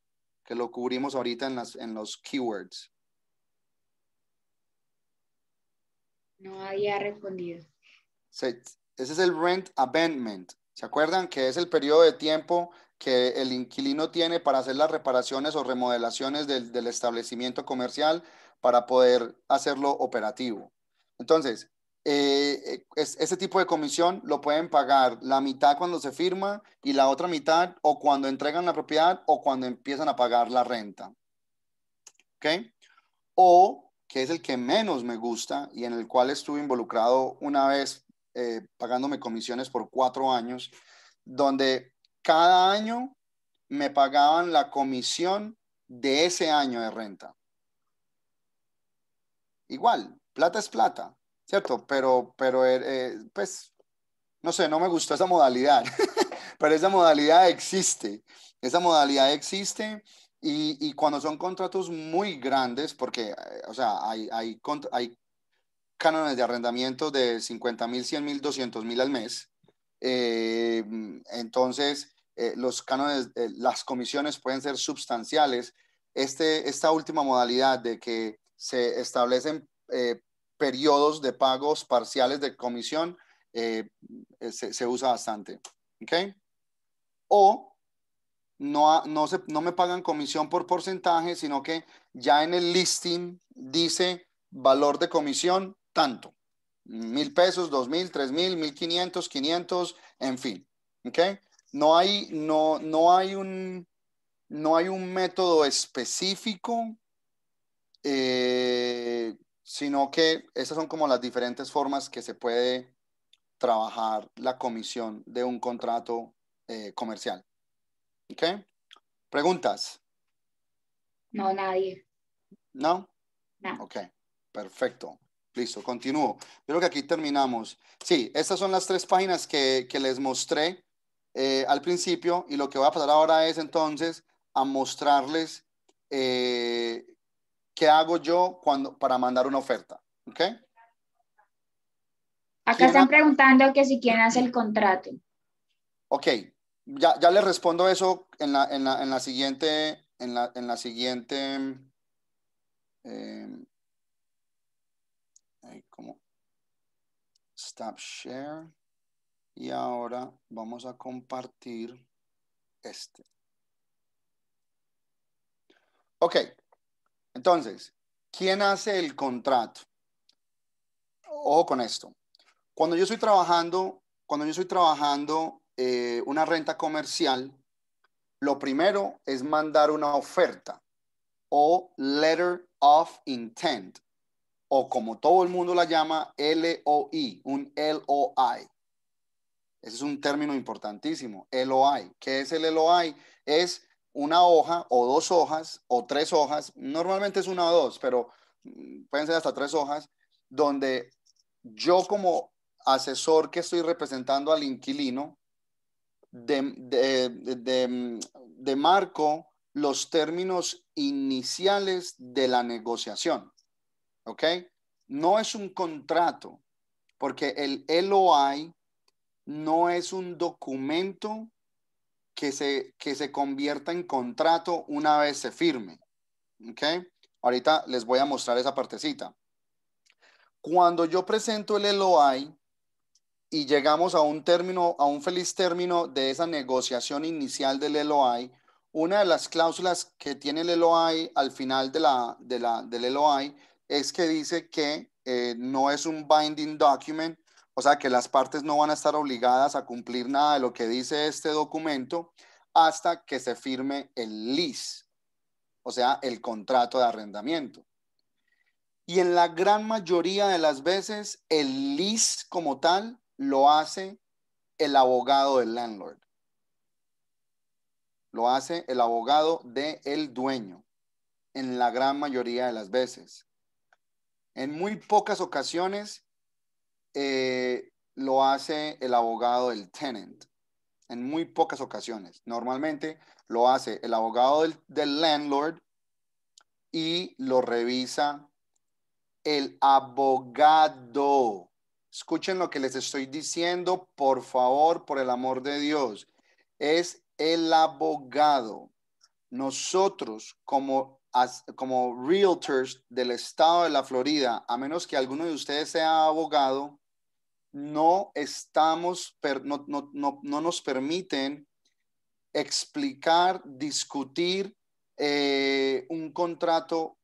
Que lo cubrimos ahorita en, en los keywords. No había respondido ese es el rent abandonment. ¿Se acuerdan que es el periodo de tiempo que el inquilino tiene para hacer las reparaciones o remodelaciones del, del establecimiento comercial para poder hacerlo operativo? Entonces, eh, eh ese tipo de comisión lo pueden pagar la mitad cuando se firma y la otra mitad o cuando entregan la propiedad o cuando empiezan a pagar la renta. ¿Ok? O, que es el que menos me gusta y en el cual estuve involucrado una vez eh, pagándome comisiones por cuatro años, donde cada año me pagaban la comisión de ese año de renta. Igual, plata es plata, ¿cierto? Pero, pero eh, eh, pues, no sé, no me gustó esa modalidad, pero esa modalidad existe, esa modalidad existe. Y, cuando son contratos muy grandes, porque, o sea, hay, hay, hay cánones de arrendamiento de 50 mil, 100 mil, 200 mil al mes. Eh, entonces, eh, los cánones, eh, las comisiones pueden ser sustanciales. Este, esta última modalidad de que se establecen periodos de pagos parciales de comisión se, usa bastante. ¿okay? O no, no, se, no me pagan comisión por porcentaje, sino que ya en el listing dice valor de comisión tanto. Mil pesos, dos mil, tres mil, mil quinientos, quinientos, en fin. ¿Ok? No hay, no, no hay un, no hay un método específico, eh, sino que esas son como las diferentes formas que se puede trabajar la comisión de un contrato eh, comercial. ¿Preguntas? No, nadie. ¿No? No. Ok, perfecto. Listo, continúo. Creo que aquí terminamos. Sí, estas son las tres páginas que, les mostré eh, al principio y lo que voy a pasar ahora es entonces a mostrarles eh, qué hago yo cuando, para mandar una oferta. ¿Ok? Acá están preguntando que si quieren hace el contrato. Ok, ya, les respondo eso en la, en en la siguiente, en em, como stop share y ahora vamos a compartir este. Ok, entonces, ¿quién hace el contrato? Ojo con esto. Cuando yo estoy trabajando, cuando yo estoy trabajando eh, una renta comercial, lo primero es mandar una oferta o letter of intent o como todo el mundo la llama, LOI, un LOI. Ese es un término importantísimo, LOI. ¿Qué es el LOI? Es una hoja o dos hojas o tres hojas, normalmente es una o dos, pero mm, pueden ser hasta tres hojas, donde yo como asesor que estoy representando al inquilino, de, mm, marco los términos iniciales de la negociación. ¿ok? No es un contrato, porque el LOI no es un documento que se, convierta en contrato una vez se firme, ¿ok? Ahorita les voy a mostrar esa partecita. Cuando yo presento el LOI y llegamos a un término, a un feliz término de esa negociación inicial del LOI, una de las cláusulas que tiene el LOI al final del LOI es que dice que eh, no es un binding document, o sea que las partes no van a estar obligadas a cumplir nada de lo que dice este documento hasta que se firme el lease, o sea, el contrato de arrendamiento. Y en la gran mayoría de las veces, el lease como tal lo hace el abogado del landlord. Lo hace el abogado del el dueño en la gran mayoría de las veces. En muy pocas ocasiones eh, lo hace el abogado del tenant. En muy pocas ocasiones. Normalmente lo hace el abogado del, del landlord y lo revisa el abogado. Escuchen lo que les estoy diciendo, por favor, por el amor de Dios. Es el abogado. Nosotros como como realtors del estado de la Florida, a menos que alguno de ustedes sea abogado, no estamos, no, nos permiten explicar, discutir eh, un contrato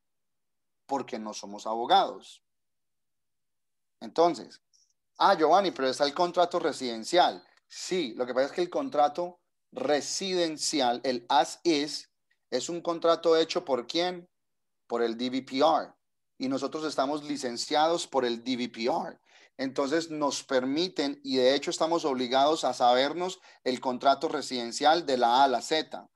porque no somos abogados. Entonces, ah, Giovanni, pero está el contrato residencial. Sí, lo que pasa es que el contrato residencial, el as is, es un contrato hecho por quién? Por el DVPR. Y nosotros estamos licenciados por el DVPR. Entonces nos permiten y de hecho estamos obligados a sabernos el contrato residencial de la A a la Z.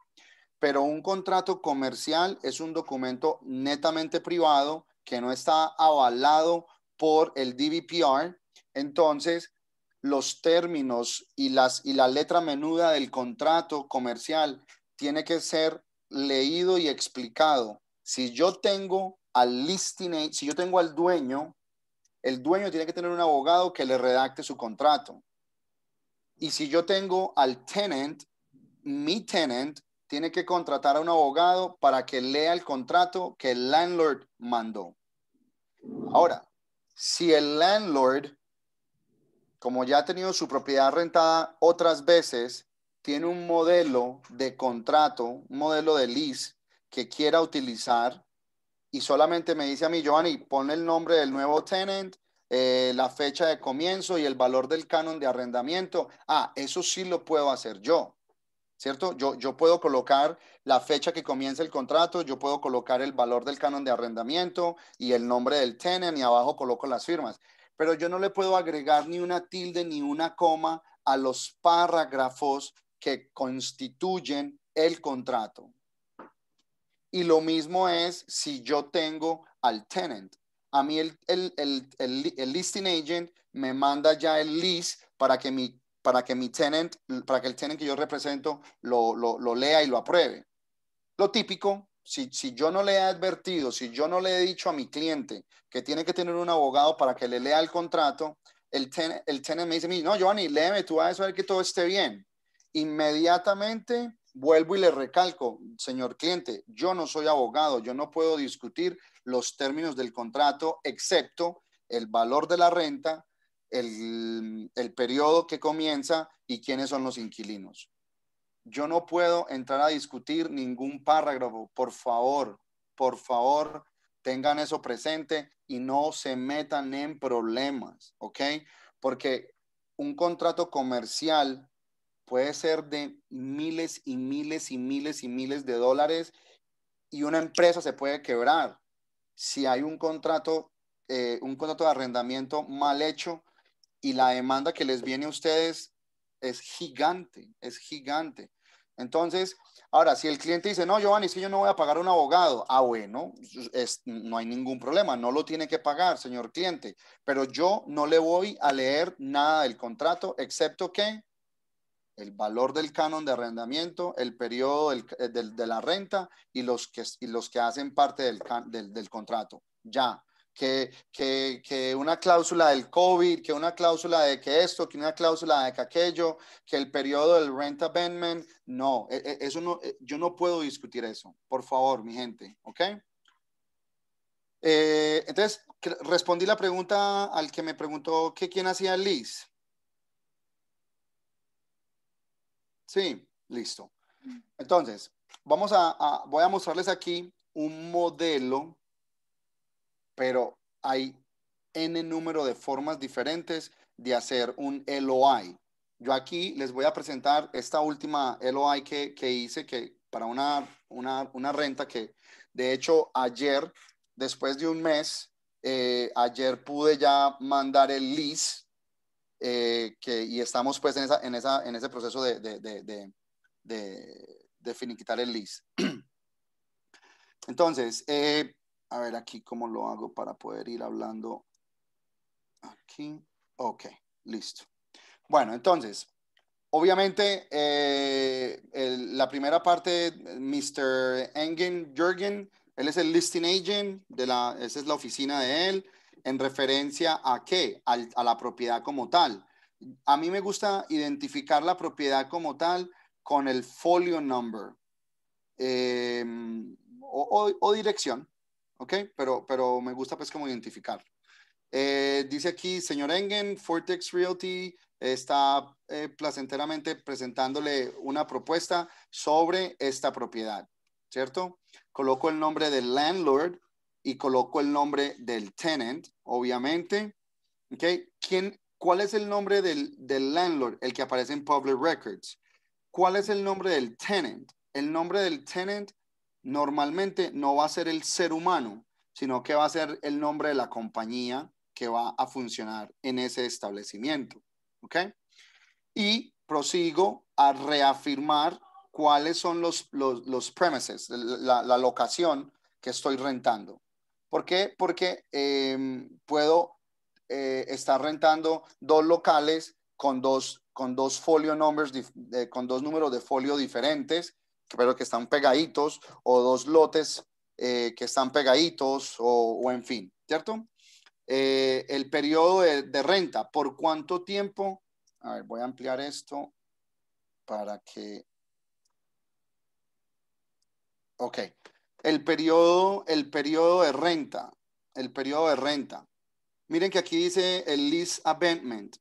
Pero un contrato comercial es un documento netamente privado que no está avalado por el DVPR. Entonces los términos y, las, y la letra menuda del contrato comercial tiene que ser leído y explicado. Si yo tengo al listing, si yo tengo al dueño, el dueño tiene que tener un abogado que le redacte su contrato. Y si yo tengo al tenant, mi tenant tiene que contratar a un abogado para que lea el contrato que el landlord mandó. Ahora, si el landlord, como ya ha tenido su propiedad rentada otras veces, tiene un modelo de contrato, un modelo de lease que quiera utilizar y solamente me dice a mí, Giovanni, pone el nombre del nuevo tenant, eh, la fecha de comienzo y el valor del canon de arrendamiento. Ah, eso sí lo puedo hacer yo, ¿cierto? Yo, yo puedo colocar la fecha que comienza el contrato, yo puedo colocar el valor del canon de arrendamiento y el nombre del tenant y abajo coloco las firmas. Pero yo no le puedo agregar ni una tilde ni una coma a los párrafos que constituyen el contrato. Y lo mismo es si yo tengo al tenant. A mí el, el, el, el listing agent me manda ya el lease para que mi, para que mi tenant, para que el tenant que yo represento lo, lo, lo lea y lo apruebe. Lo típico, si, si, yo no le he advertido, si yo no le he dicho a mi cliente que tiene que tener un abogado para que le lea el contrato, el, el tenant me dice, no, Giovanni, léeme tú vas a ver que todo esté bien inmediatamente vuelvo y le recalco, señor cliente, yo no soy abogado, yo no puedo discutir los términos del contrato, excepto el valor de la renta, el, el, periodo que comienza y quiénes son los inquilinos. Yo no puedo entrar a discutir ningún párrafo, por favor, por favor, tengan eso presente y no se metan en problemas, ¿ok? Porque un contrato comercial puede ser de miles y miles y miles y miles de dólares y una empresa se puede quebrar si hay un contrato, eh, un contrato de arrendamiento mal hecho y la demanda que les viene a ustedes es gigante, es gigante. Entonces, ahora, si el cliente dice, no, Giovanni, si yo no voy a pagar un abogado, ah, bueno, no hay ningún problema, no lo tiene que pagar, señor cliente, pero yo no le voy a leer nada del contrato, excepto que el valor del canon de arrendamiento, el periodo eh, de la renta y los que, y los que hacen parte del, contrato. Ya, que, que, una cláusula del COVID, que una cláusula de que esto, que una cláusula de que aquello, que el periodo del rent no, e, e, eso no, e, yo no puedo discutir eso, por favor, mi gente, ¿ok? Eh, entonces, respondí la pregunta al que me preguntó que quién hacía el lease. Sí, listo. Mm. Entonces, vamos a, voy a mostrarles aquí un modelo, pero hay n número de formas diferentes de hacer un LOI. Yo aquí les voy a presentar esta última LOI que, que hice que para una, una, renta que, de hecho, ayer, después de un mes, eh, ayer pude ya mandar el lease eh, que, y estamos pues en, esa, en, esa, en ese proceso de, de, de, de finiquitar el list Entonces, eh, a ver aquí cómo lo hago para poder ir hablando. Aquí, ok, listo. Bueno, entonces, obviamente eh, la primera parte, Mr. Engen Jürgen, él es el listing agent, de la, esa es la oficina de él en referencia a qué, a la propiedad como tal. A mí me gusta identificar la propiedad como tal con el folio number em, o, dirección, ¿ok? Pero, pero me gusta pues como identificar. Eh, dice aquí, señor Engen, Fortex Realty está eh, placenteramente presentándole una propuesta sobre esta propiedad, ¿cierto? Coloco el nombre del landlord y coloco el nombre del tenant, obviamente. ¿Quién, ¿Cuál es el nombre del, landlord? El que aparece en Public Records. ¿Cuál es el nombre del tenant? El nombre del tenant normalmente no va a ser el ser humano, sino que va a ser el nombre de la compañía que va a funcionar en ese establecimiento. ¿Ok? Y prosigo a reafirmar cuáles son los, premises, la, locación que estoy rentando. ¿Por qué? Porque em, puedo eh, estar rentando dos locales con dos, con dos folio numbers, con dos números de folio diferentes, pero que están pegaditos, o dos lotes eh, que están pegaditos, o, en fin, ¿cierto? Eh, el periodo de, de renta, ¿por cuánto tiempo? A ver, voy a ampliar esto para que Ok, el periodo, el periodo de renta, el periodo de renta. Miren que aquí dice el lease abatement.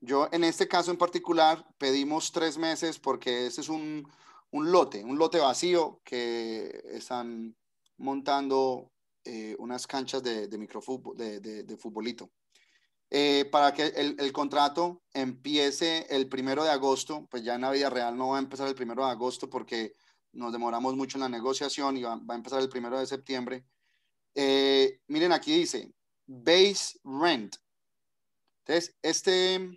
Yo en este caso en particular pedimos tres meses porque ese es un, lote, un lote vacío que están montando eh, unas canchas de, de microfútbol, de, futbolito. Eh, para que el, el, contrato empiece el primero de agosto, pues ya en la vida real no va a empezar el primero de agosto porque nos demoramos mucho en la negociación y va, a empezar el primero de septiembre. Eh, miren, aquí dice base rent. Entonces, este,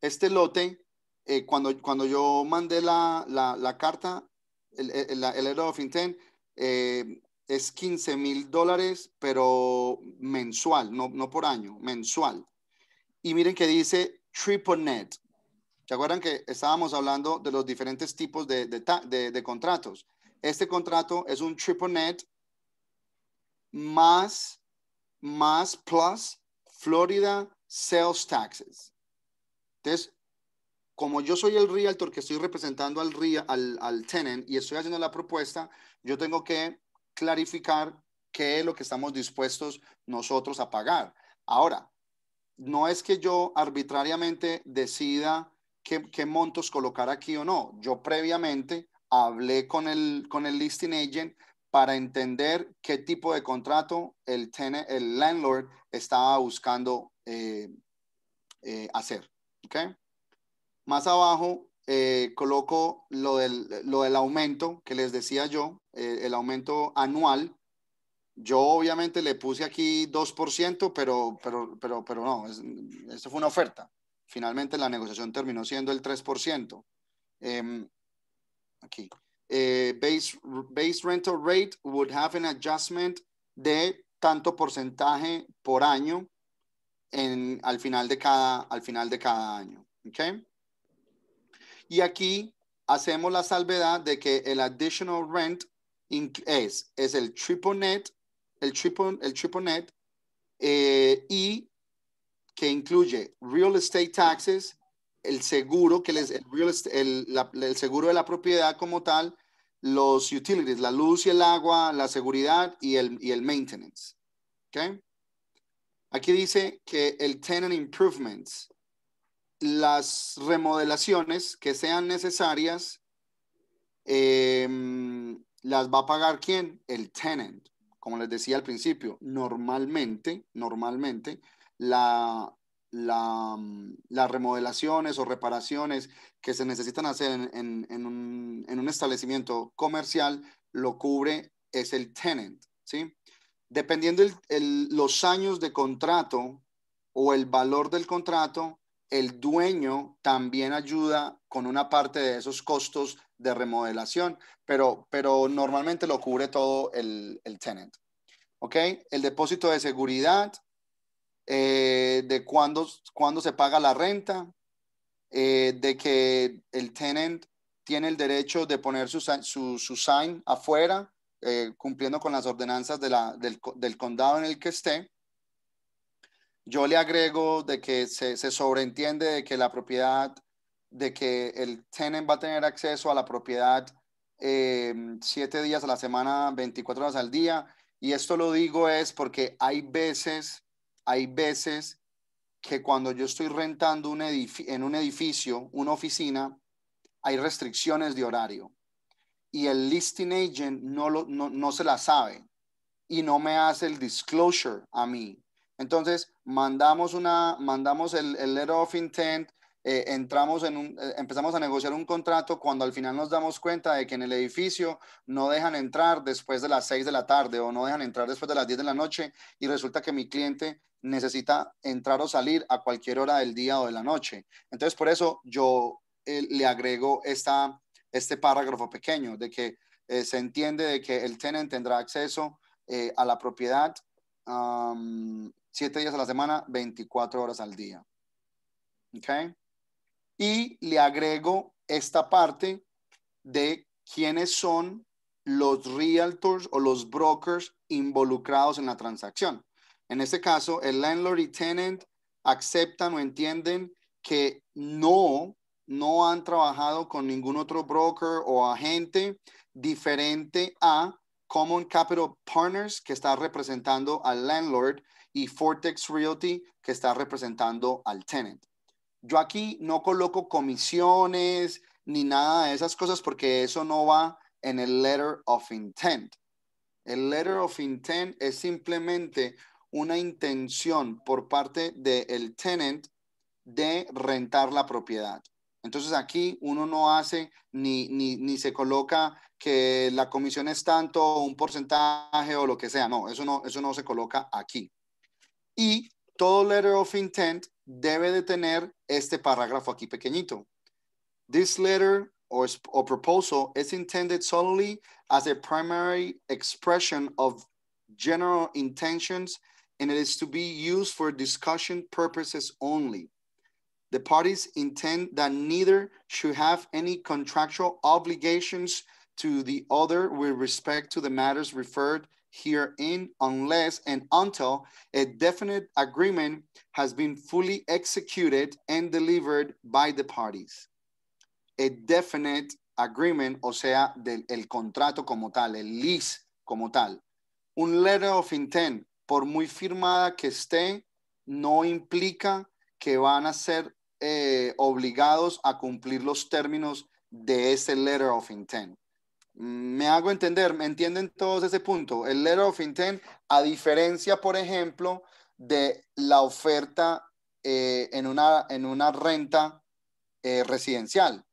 este lote, eh, cuando, cuando yo mandé la, carta, el, el, el, of eh, es 15 mil dólares, pero mensual, no, no por año, mensual. Y miren que dice triple net. ¿Se acuerdan que estábamos hablando de los diferentes tipos de, contratos? Este contrato es un triple net más, más, plus Florida sales taxes. Entonces, como yo soy el realtor que estoy representando al, al, al tenant y estoy haciendo la propuesta, yo tengo que clarificar qué es lo que estamos dispuestos nosotros a pagar. Ahora, no es que yo arbitrariamente decida qué, montos colocar aquí o no. Yo previamente hablé con el, con el listing agent para entender qué tipo de contrato el, el landlord estaba buscando eh, eh, hacer. ¿okay? Más abajo eh, coloco lo del, lo del, aumento que les decía yo, el aumento anual. Yo obviamente le puse aquí 2%, pero, pero, pero, pero no, es, esto fue una oferta. Finalmente la negociación terminó siendo el 3%. Em, aquí. Eh, base, rental rate would have an adjustment de tanto porcentaje por año en, al, final de cada, al final de cada año. Okay? Y aquí hacemos la salvedad de que el additional rent es, es el triple net, el triple, el triple net eh, y que incluye real estate taxes, el seguro, que les, el, el, el seguro de la propiedad como tal, los utilities, la luz y el agua, la seguridad y el, y el maintenance. ¿Okay? Aquí dice que el tenant improvements, las remodelaciones que sean necesarias, em, las va a pagar quién? El tenant. Como les decía al principio, normalmente, normalmente, la, mm, las remodelaciones o reparaciones que se necesitan hacer en, un, establecimiento comercial lo cubre es el tenant, ¿sí? Dependiendo el, los años de contrato o el valor del contrato, el dueño también ayuda con una parte de esos costos de remodelación, pero, pero normalmente lo cubre todo el, el tenant. ¿Ok? El depósito de seguridad, eh, de cuándo, se paga la renta, eh, de que el tenant tiene el derecho de poner su, su, sign afuera, eh, cumpliendo con las ordenanzas del, condado en el que esté. Yo le agrego de que se, se sobreentiende de que la propiedad, de que el tenant va a tener acceso a la propiedad siete días a la semana, 24 horas al día. Y esto lo digo es porque hay veces hay veces que cuando yo estoy rentando un en un edificio, una oficina, hay restricciones de horario y el listing agent no, no, se la sabe y no me hace el disclosure a mí. Entonces, mandamos, una, mandamos el letter of intent, eh, entramos en un, eh, empezamos a negociar un contrato cuando al final nos damos cuenta de que en el edificio no dejan entrar después de las 6 de la tarde o no dejan entrar después de las 10 de la noche y resulta que mi cliente necesita entrar o salir a cualquier hora del día o de la noche. Entonces, por eso yo eh, le agrego esta, este párrafo pequeño de que se entiende de que el tenant tendrá acceso a la propiedad 7 días a la semana, 24 horas al día. Okay y le agrego esta parte de quiénes son los realtors o los brokers involucrados en la transacción. En este caso, el landlord y tenant aceptan o entienden que no, no han trabajado con ningún otro broker o agente diferente a Common Capital Partners, que está representando al landlord, y Fortex Realty, que está representando al tenant. Yo aquí no coloco comisiones ni nada de esas cosas porque eso no va en el letter of intent. El letter of intent es simplemente una intención por parte del tenant de rentar la propiedad. Entonces aquí uno no hace ni, ni, se coloca que la comisión es tanto un porcentaje o lo que sea. No, eso no, eso no se coloca aquí. Y todo letter of intent debe de tener este parágrafo aquí pequeñito. This letter or, or proposal is intended solely as a primary expression of general intentions and it is to be used for discussion purposes only. The parties intend that neither should have any contractual obligations to the other with respect to the matters referred herein unless and until a definite agreement has been fully executed and delivered by the parties. A definite agreement, o sea, del, el contrato como tal, el lease como tal. Un letter of intent, por muy firmada que esté, no implica que van a ser eh, obligados a cumplir los términos de ese letter of intent. Me hago entender, ¿me entienden todos ese punto? El letter of intent, a diferencia, por ejemplo, de la oferta eh, en, una, en una renta eh, residencial.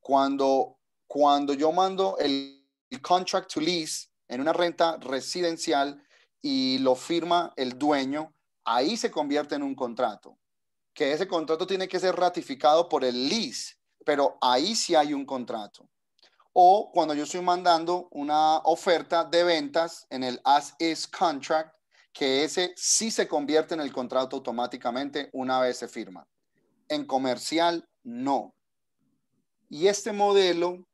Cuando, cuando yo mando el contract to lease en una renta residencial y lo firma el dueño, ahí se convierte en un contrato. Que ese contrato tiene que ser ratificado por el lease, pero ahí sí hay un contrato o cuando yo estoy mandando una oferta de ventas en el as is contract, que ese sí se convierte en el contrato automáticamente una vez se firma. En comercial, no. Y este modelo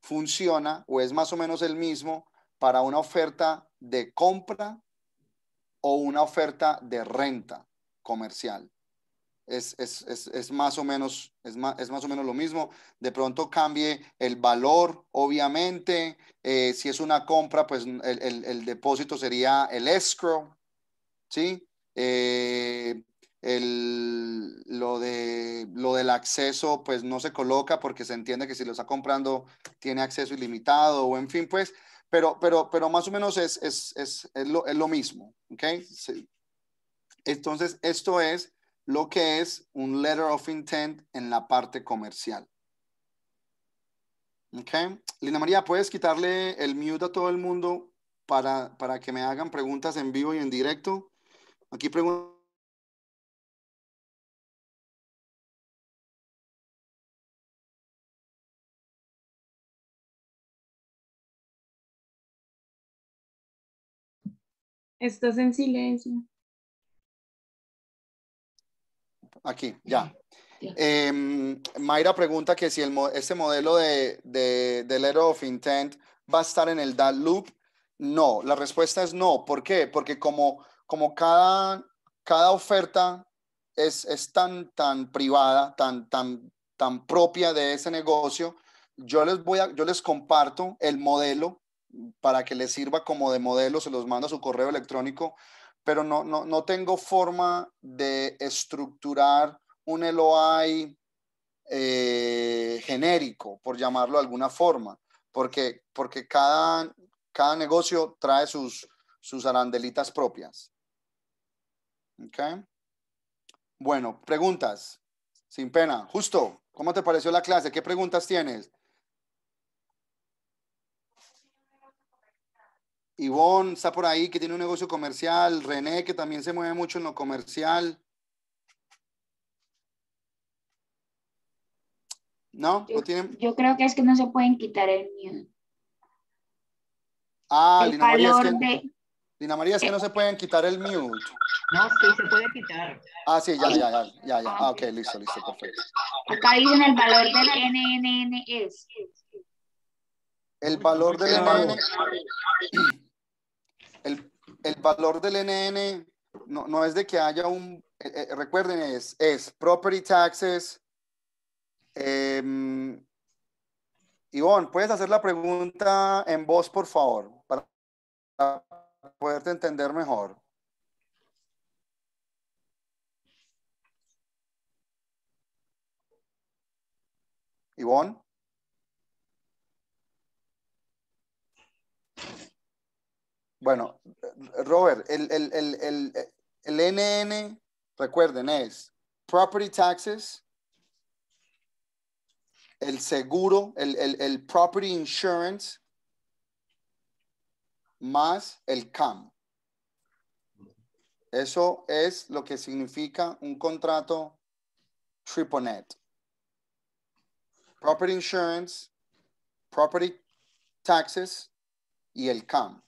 funciona o es más o menos el mismo para una oferta de compra o una oferta de renta comercial es, más o menos, es, o menos lo mismo. De pronto cambie el valor, obviamente. Eh, si es una compra, pues el, depósito sería el escrow, ¿sí? Eh, el, lo, de, lo del acceso, pues no se coloca porque se entiende que si lo está comprando tiene acceso ilimitado o en fin, pues, pero, pero, pero más o menos es, es, lo, mismo, ¿ok? Entonces, esto es lo que es un letter of intent en la parte comercial. Ok. Lina María, ¿puedes quitarle el mute a todo el mundo para, para que me hagan preguntas en vivo y en directo? Aquí preguntan. Estás en silencio. aquí, ya. Em, Mayra pregunta que si ese modelo de, letter of intent va a estar en el that loop. No, la respuesta es no. ¿Por qué? Porque como, como cada, cada oferta es, tan, tan privada, tan, tan, tan propia de ese negocio, yo les, voy a, yo les comparto el modelo para que les sirva como de modelo, se los mando a su correo electrónico pero no, tengo forma de estructurar un LOI eh, genérico, por llamarlo de alguna forma, porque, porque cada, cada negocio trae sus, sus arandelitas propias. Bueno, preguntas. Sin pena. Justo, ¿cómo te pareció la clase? ¿Qué preguntas tienes? Ivonne está por ahí, que tiene un negocio comercial. René, que también se mueve mucho en lo comercial. ¿No? Yo, tienen? yo creo que es que no se pueden quitar el mute. Ah, el Lina María, es que, Lina María, es que no eh. se pueden quitar el mute. No, sí, se puede quitar. Ah, sí, ya, ya, ya, ya, ya. Ah, ah ok, listo, listo, perfecto. Acá dicen el valor del NNN es. El valor del NNN. el, valor del NN no, es de que haya un, eh, eh, recuerden, es, es property taxes. Em, Ivonne, ¿puedes hacer la pregunta en voz, por favor, para poderte entender mejor? Ivonne. Bueno, Robert, el, NN, recuerden, es property taxes, el seguro, el, el, property insurance, más el CAM. Eso es lo que significa un contrato triple net. Property insurance, property taxes y el CAM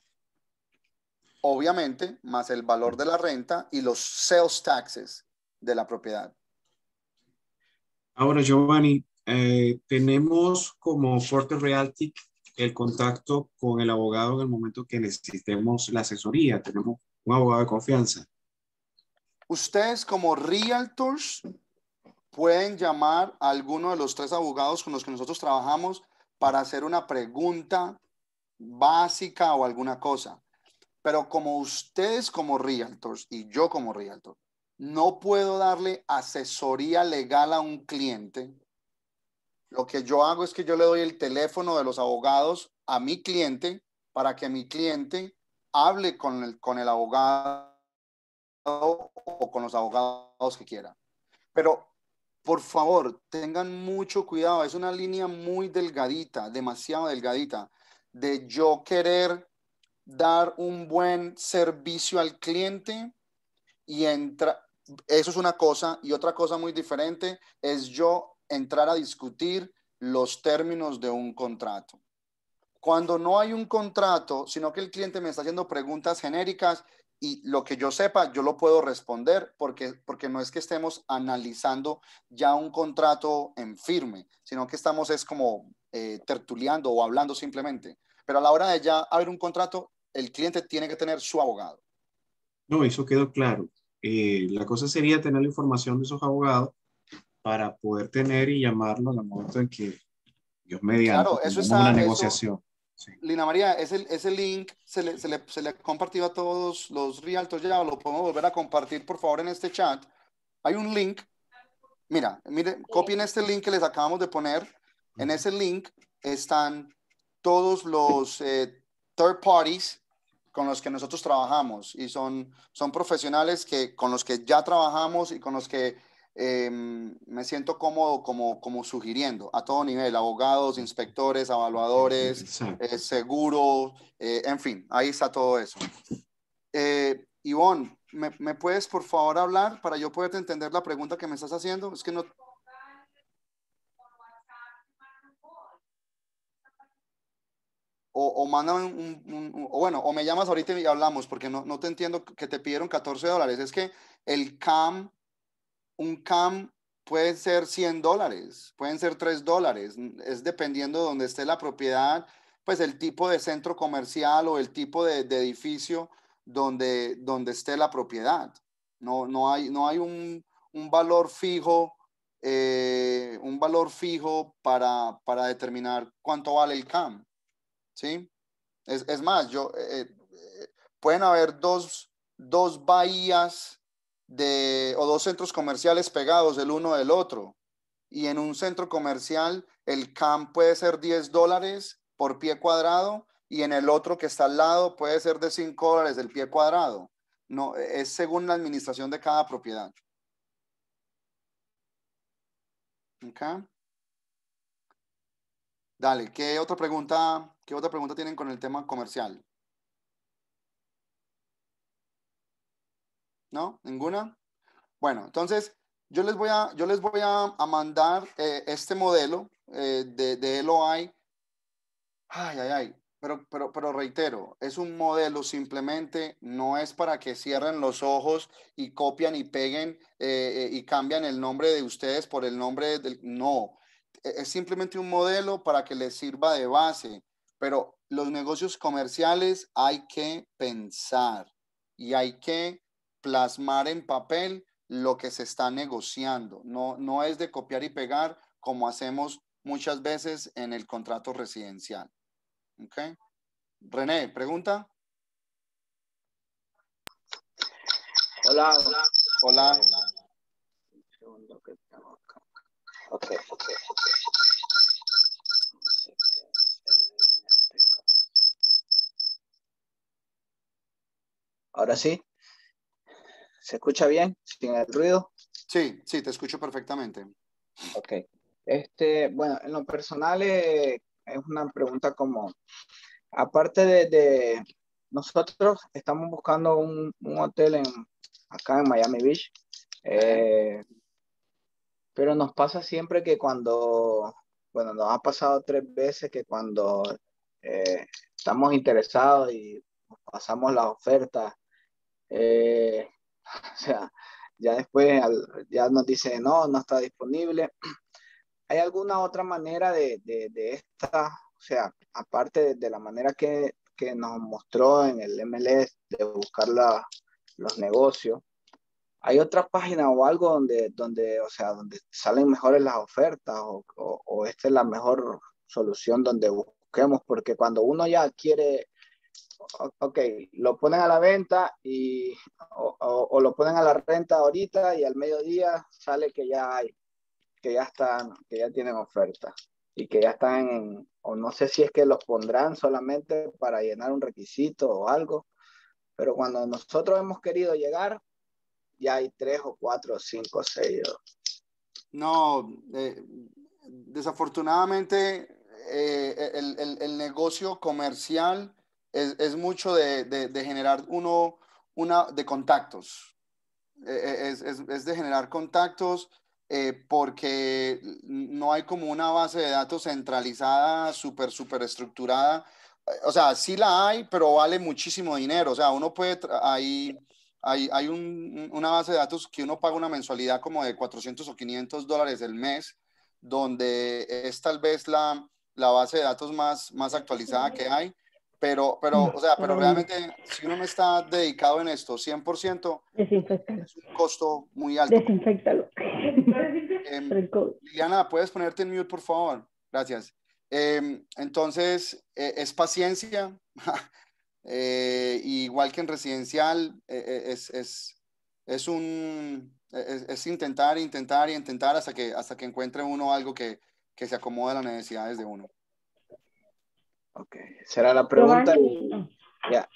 obviamente, más el valor de la renta y los sales taxes de la propiedad. Ahora, Giovanni, eh, tenemos como Forte Realty el contacto con el abogado en el momento que necesitemos la asesoría. Tenemos un abogado de confianza. Ustedes como realtors pueden llamar a alguno de los tres abogados con los que nosotros trabajamos para hacer una pregunta básica o alguna cosa. Pero como ustedes como realtors y yo como realtor, no puedo darle asesoría legal a un cliente. Lo que yo hago es que yo le doy el teléfono de los abogados a mi cliente para que mi cliente hable con el, con el abogado o con los abogados que quiera. Pero por favor, tengan mucho cuidado. Es una línea muy delgadita, demasiado delgadita, de yo querer dar un buen servicio al cliente y entrar, eso es una cosa, y otra cosa muy diferente es yo entrar a discutir los términos de un contrato. Cuando no hay un contrato, sino que el cliente me está haciendo preguntas genéricas y lo que yo sepa, yo lo puedo responder porque, no es que estemos analizando ya un contrato en firme, sino que estamos es como eh, o hablando simplemente pero a la hora de ya haber un contrato, el cliente tiene que tener su abogado. No, eso quedó claro. Eh, la cosa sería tener la información de esos abogados para poder tener y llamarlo en la momento en que Dios mediante claro, eso está, una negociación. Lina María, ese, link se le, se, le, compartió a todos los rialtos ya, lo podemos volver a compartir por favor en este chat. Hay un link, mira, mire, copien este link que les acabamos de poner. En ese link están todos los eh, third parties con los que nosotros trabajamos y son, son profesionales que, con los que ya trabajamos y con los que em, me siento cómodo como, como sugiriendo a todo nivel, abogados, inspectores, evaluadores, eh, seguros, eh, en fin, ahí está todo eso. Ivonne, ¿me, ¿me puedes por favor hablar para yo poder entender la pregunta que me estás haciendo? Es que no, o, o bueno, o me llamas ahorita y hablamos, porque no, te entiendo que te pidieron 14 dólares. Es que el CAM, un CAM puede ser 100 dólares, pueden ser 3 dólares, es dependiendo de donde esté la propiedad, pues el tipo de centro comercial o el tipo de, edificio donde, donde esté la propiedad. No, no hay, no hay un, valor fijo, eh, un valor fijo para, para determinar cuánto vale el CAM. ¿sí? Es, más, eh, eh, pueden haber dos, dos bahías de, o dos centros comerciales pegados el uno del otro. Y en un centro comercial el CAM puede ser 10 dólares por pie cuadrado y en el otro que está al lado puede ser de 5 dólares el pie cuadrado. No, e, es según la administración de cada propiedad. Okay. Dale, ¿qué otra pregunta, qué otra pregunta tienen con el tema comercial? ¿No? ¿Ninguna? Bueno, entonces yo les voy a, yo les voy a, mandar eh, este modelo eh, de, LOI. Ay, ay, ay. Pero, pero, pero, reitero, es un modelo simplemente, no es para que cierren los ojos y copian y peguen eh, y cambian el nombre de ustedes por el nombre del... No, e-, es simplemente un modelo para que les sirva de base, pero los negocios comerciales hay que pensar y hay que plasmar en papel lo que se está negociando. No, no es de copiar y pegar como hacemos muchas veces en el contrato residencial. ¿Ok? René, pregunta. Hola. Hola. Hola. Este, Ahora sí. ¿Se escucha bien? ¿Sin el ruido? Sí, sí, te escucho perfectamente. Ok. Este, bueno, en lo personal eh, es una pregunta como, aparte de, nosotros estamos buscando un, hotel en, acá en Miami Beach. Pero nos pasa siempre que cuando, bueno, nos ha pasado tres veces que cuando eh, estamos interesados y pasamos las ofertas, eh, o sea, ya después ya nos dice no, no está disponible. ¿Hay alguna otra manera de, esta, o sea, aparte de, la manera que, nos mostró en el MLS de buscar los negocios, hay otra página o algo donde, donde, o sea, donde salen mejores las ofertas o, esta es la mejor solución donde busquemos, porque cuando uno ya quiere, ok, lo ponen a la venta y, o, lo ponen a la renta ahorita y al mediodía sale que ya hay, que ya están, que ya tienen oferta y que ya están en, o no sé si es que los pondrán solamente para llenar un requisito o algo, pero cuando nosotros hemos querido llegar, ya hay tres o cuatro o cinco sellos. No, eh, desafortunadamente eh, el, el, negocio comercial es, es mucho de, de, generar uno, una, de contactos. Eh, es, es, es, de generar contactos porque no hay como una base de datos centralizada, súper, súper estructurada. O sea, sí la hay, pero vale muchísimo dinero. O sea, uno puede, ahí hay, una base de datos que uno paga una mensualidad como de 400 o 500 dólares el mes, donde es tal vez la, la base de datos más, más actualizada que hay, pero, pero, o sea, pero realmente si uno no está dedicado en esto 100%, es un costo muy alto. Desinfectalo. Em, Liliana, ¿puedes ponerte en mute, por favor? Gracias. Em, entonces, eh, es paciencia. Eh, igual que en residencial, eh, eh, es, es, es, un, e, e, es, intentar, intentar y intentar hasta que, hasta que encuentre uno algo que, que se acomode a las necesidades de uno. Ok, será la pregunta. Y,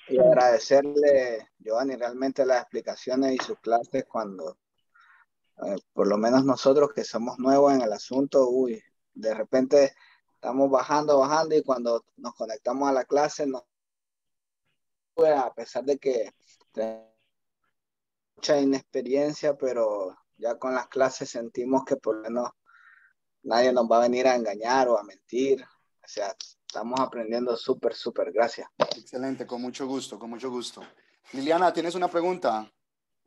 y, agradecerle, Giovanni, realmente las explicaciones y sus clases cuando, por lo menos nosotros que somos nuevos en el asunto, uy, de repente estamos bajando, bajando y cuando nos conectamos a la clase nos pues, a pesar de que tenemos mucha inexperiencia, pero ya con las clases sentimos que por lo menos nadie nos va a venir a engañar o a mentir. O sea, estamos aprendiendo súper, súper. Gracias. Excelente, con mucho gusto, con mucho gusto. Liliana, ¿tienes una pregunta?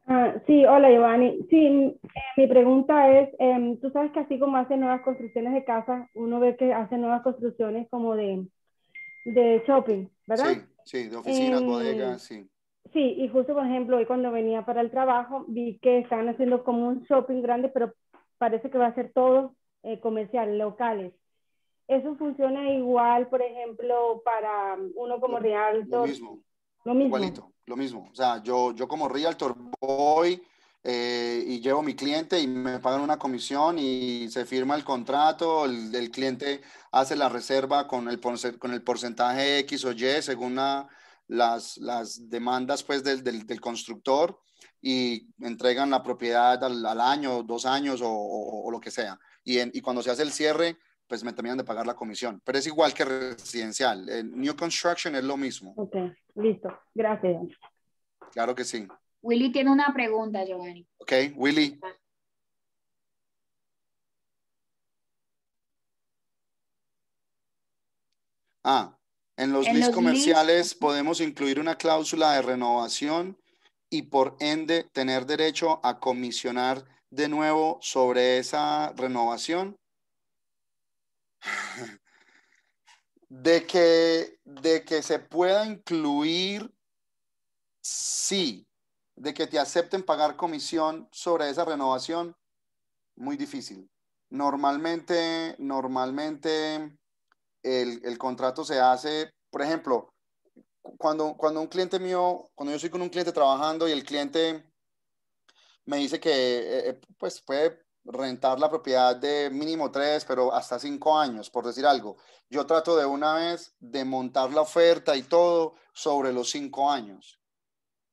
Ah, sí, hola Giovanni. Sí, eh, mi pregunta es, em, tú sabes que así como hacen nuevas construcciones de casas, uno ve que hacen nuevas construcciones como de, de shopping, ¿verdad? Sí, de oficinas, eh, bodegas, sí. Sí, y justo por ejemplo, hoy cuando venía para el trabajo, vi que estaban haciendo como un shopping grande, pero parece que va a ser todo eh, comercial, locales. Eso funciona igual, por ejemplo, para um, uno como rialto. Lo mismo. Lo mismo. Igualito, lo mismo. O sea, yo, yo como Realtor voy, eh, y llevo mi cliente y me pagan una comisión y se firma el contrato, el, cliente hace la reserva con el, con el porcentaje X o Y según las, las, demandas pues, del, del, constructor y entregan la propiedad al, año, dos años o, lo que sea. Y, y cuando se hace el cierre, pues me terminan de pagar la comisión. Pero es igual que residencial. El new construction es lo mismo. Ok, listo. Gracias. Claro que sí. Willy tiene una pregunta, Giovanni. Ok, Willy. Ah, en los list comerciales podemos incluir una cláusula de renovación y por ende tener derecho a comisionar de nuevo sobre esa renovación. De que, de que se pueda incluir, sí, de que te acepten pagar comisión sobre esa renovación, muy difícil. Normalmente, normalmente el, contrato se hace, por ejemplo, cuando, cuando un cliente mío, cuando yo estoy con un cliente trabajando y el cliente me dice que eh, eh, pues puede rentar la propiedad de mínimo tres, pero hasta cinco años, por decir algo. Yo trato de una vez de montar la oferta y todo sobre los cinco años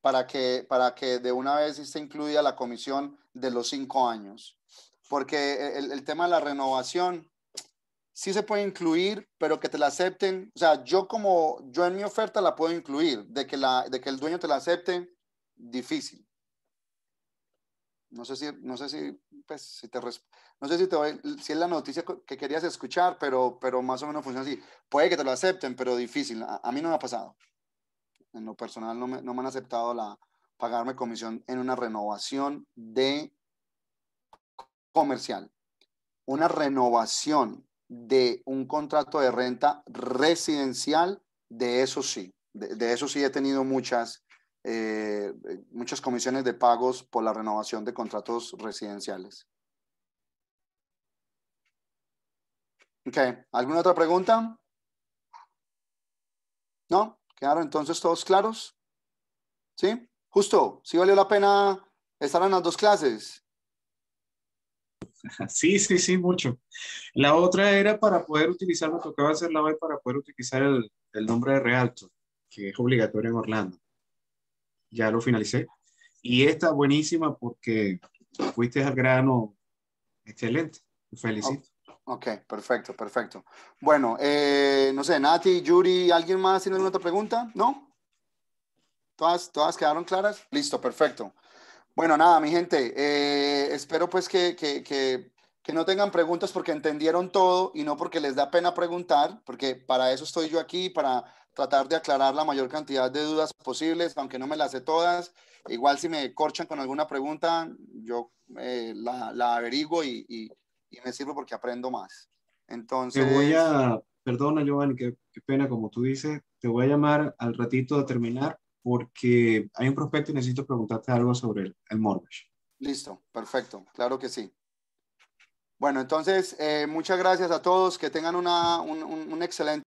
para que, para que de una vez esté incluida la comisión de los cinco años. Porque el, tema de la renovación sí se puede incluir, pero que te la acepten. O sea, yo como, yo en mi oferta la puedo incluir, de que, la, de que el dueño te la acepte, difícil. No sé si, no sé si, pues, si te, no sé si, si es la noticia que querías escuchar, pero, pero más o menos funciona así. Puede que te lo acepten, pero difícil. a mí no me ha pasado en lo personal no me, han aceptado la, pagarme comisión en una renovación de comercial, una renovación de un contrato de renta residencial, de eso sí, de, eso sí he tenido muchas, eh, muchas comisiones de pagos por la renovación de contratos residenciales. Ok, ¿alguna otra pregunta? ¿No? ¿Quedaron entonces todos claros? ¿Sí? Justo, ¿sí valió la pena estar en las dos clases? Sí, sí, sí, mucho. La otra era para poder utilizar, me tocaba hacer la web para poder utilizar el, nombre de Realto, que es obligatorio en Orlando. Ya lo finalicé. Y esta buenísima porque fuiste al grano excelente. Felicito. Ok, perfecto, perfecto. Bueno, eh, no sé, Nati, Yuri, ¿alguien más tiene alguna otra pregunta? ¿No? ¿Todas, todas quedaron claras? Listo, perfecto. Bueno, nada, mi gente, eh, espero pues que, no tengan preguntas porque entendieron todo y no porque les da pena preguntar, porque para eso estoy yo aquí, para tratar de aclarar la mayor cantidad de dudas posibles, aunque no me las sé todas. Igual si me corchan con alguna pregunta, yo eh, la, la, averiguo y y me sirve porque aprendo más. Entonces... Te voy a, perdona Giovanni, qué, pena como tú dices, te voy a llamar al ratito de terminar porque hay un prospecto y necesito preguntarte algo sobre el, el mortgage. Listo, perfecto, claro que sí. Bueno, entonces, eh, muchas gracias a todos, que tengan una, un excelente...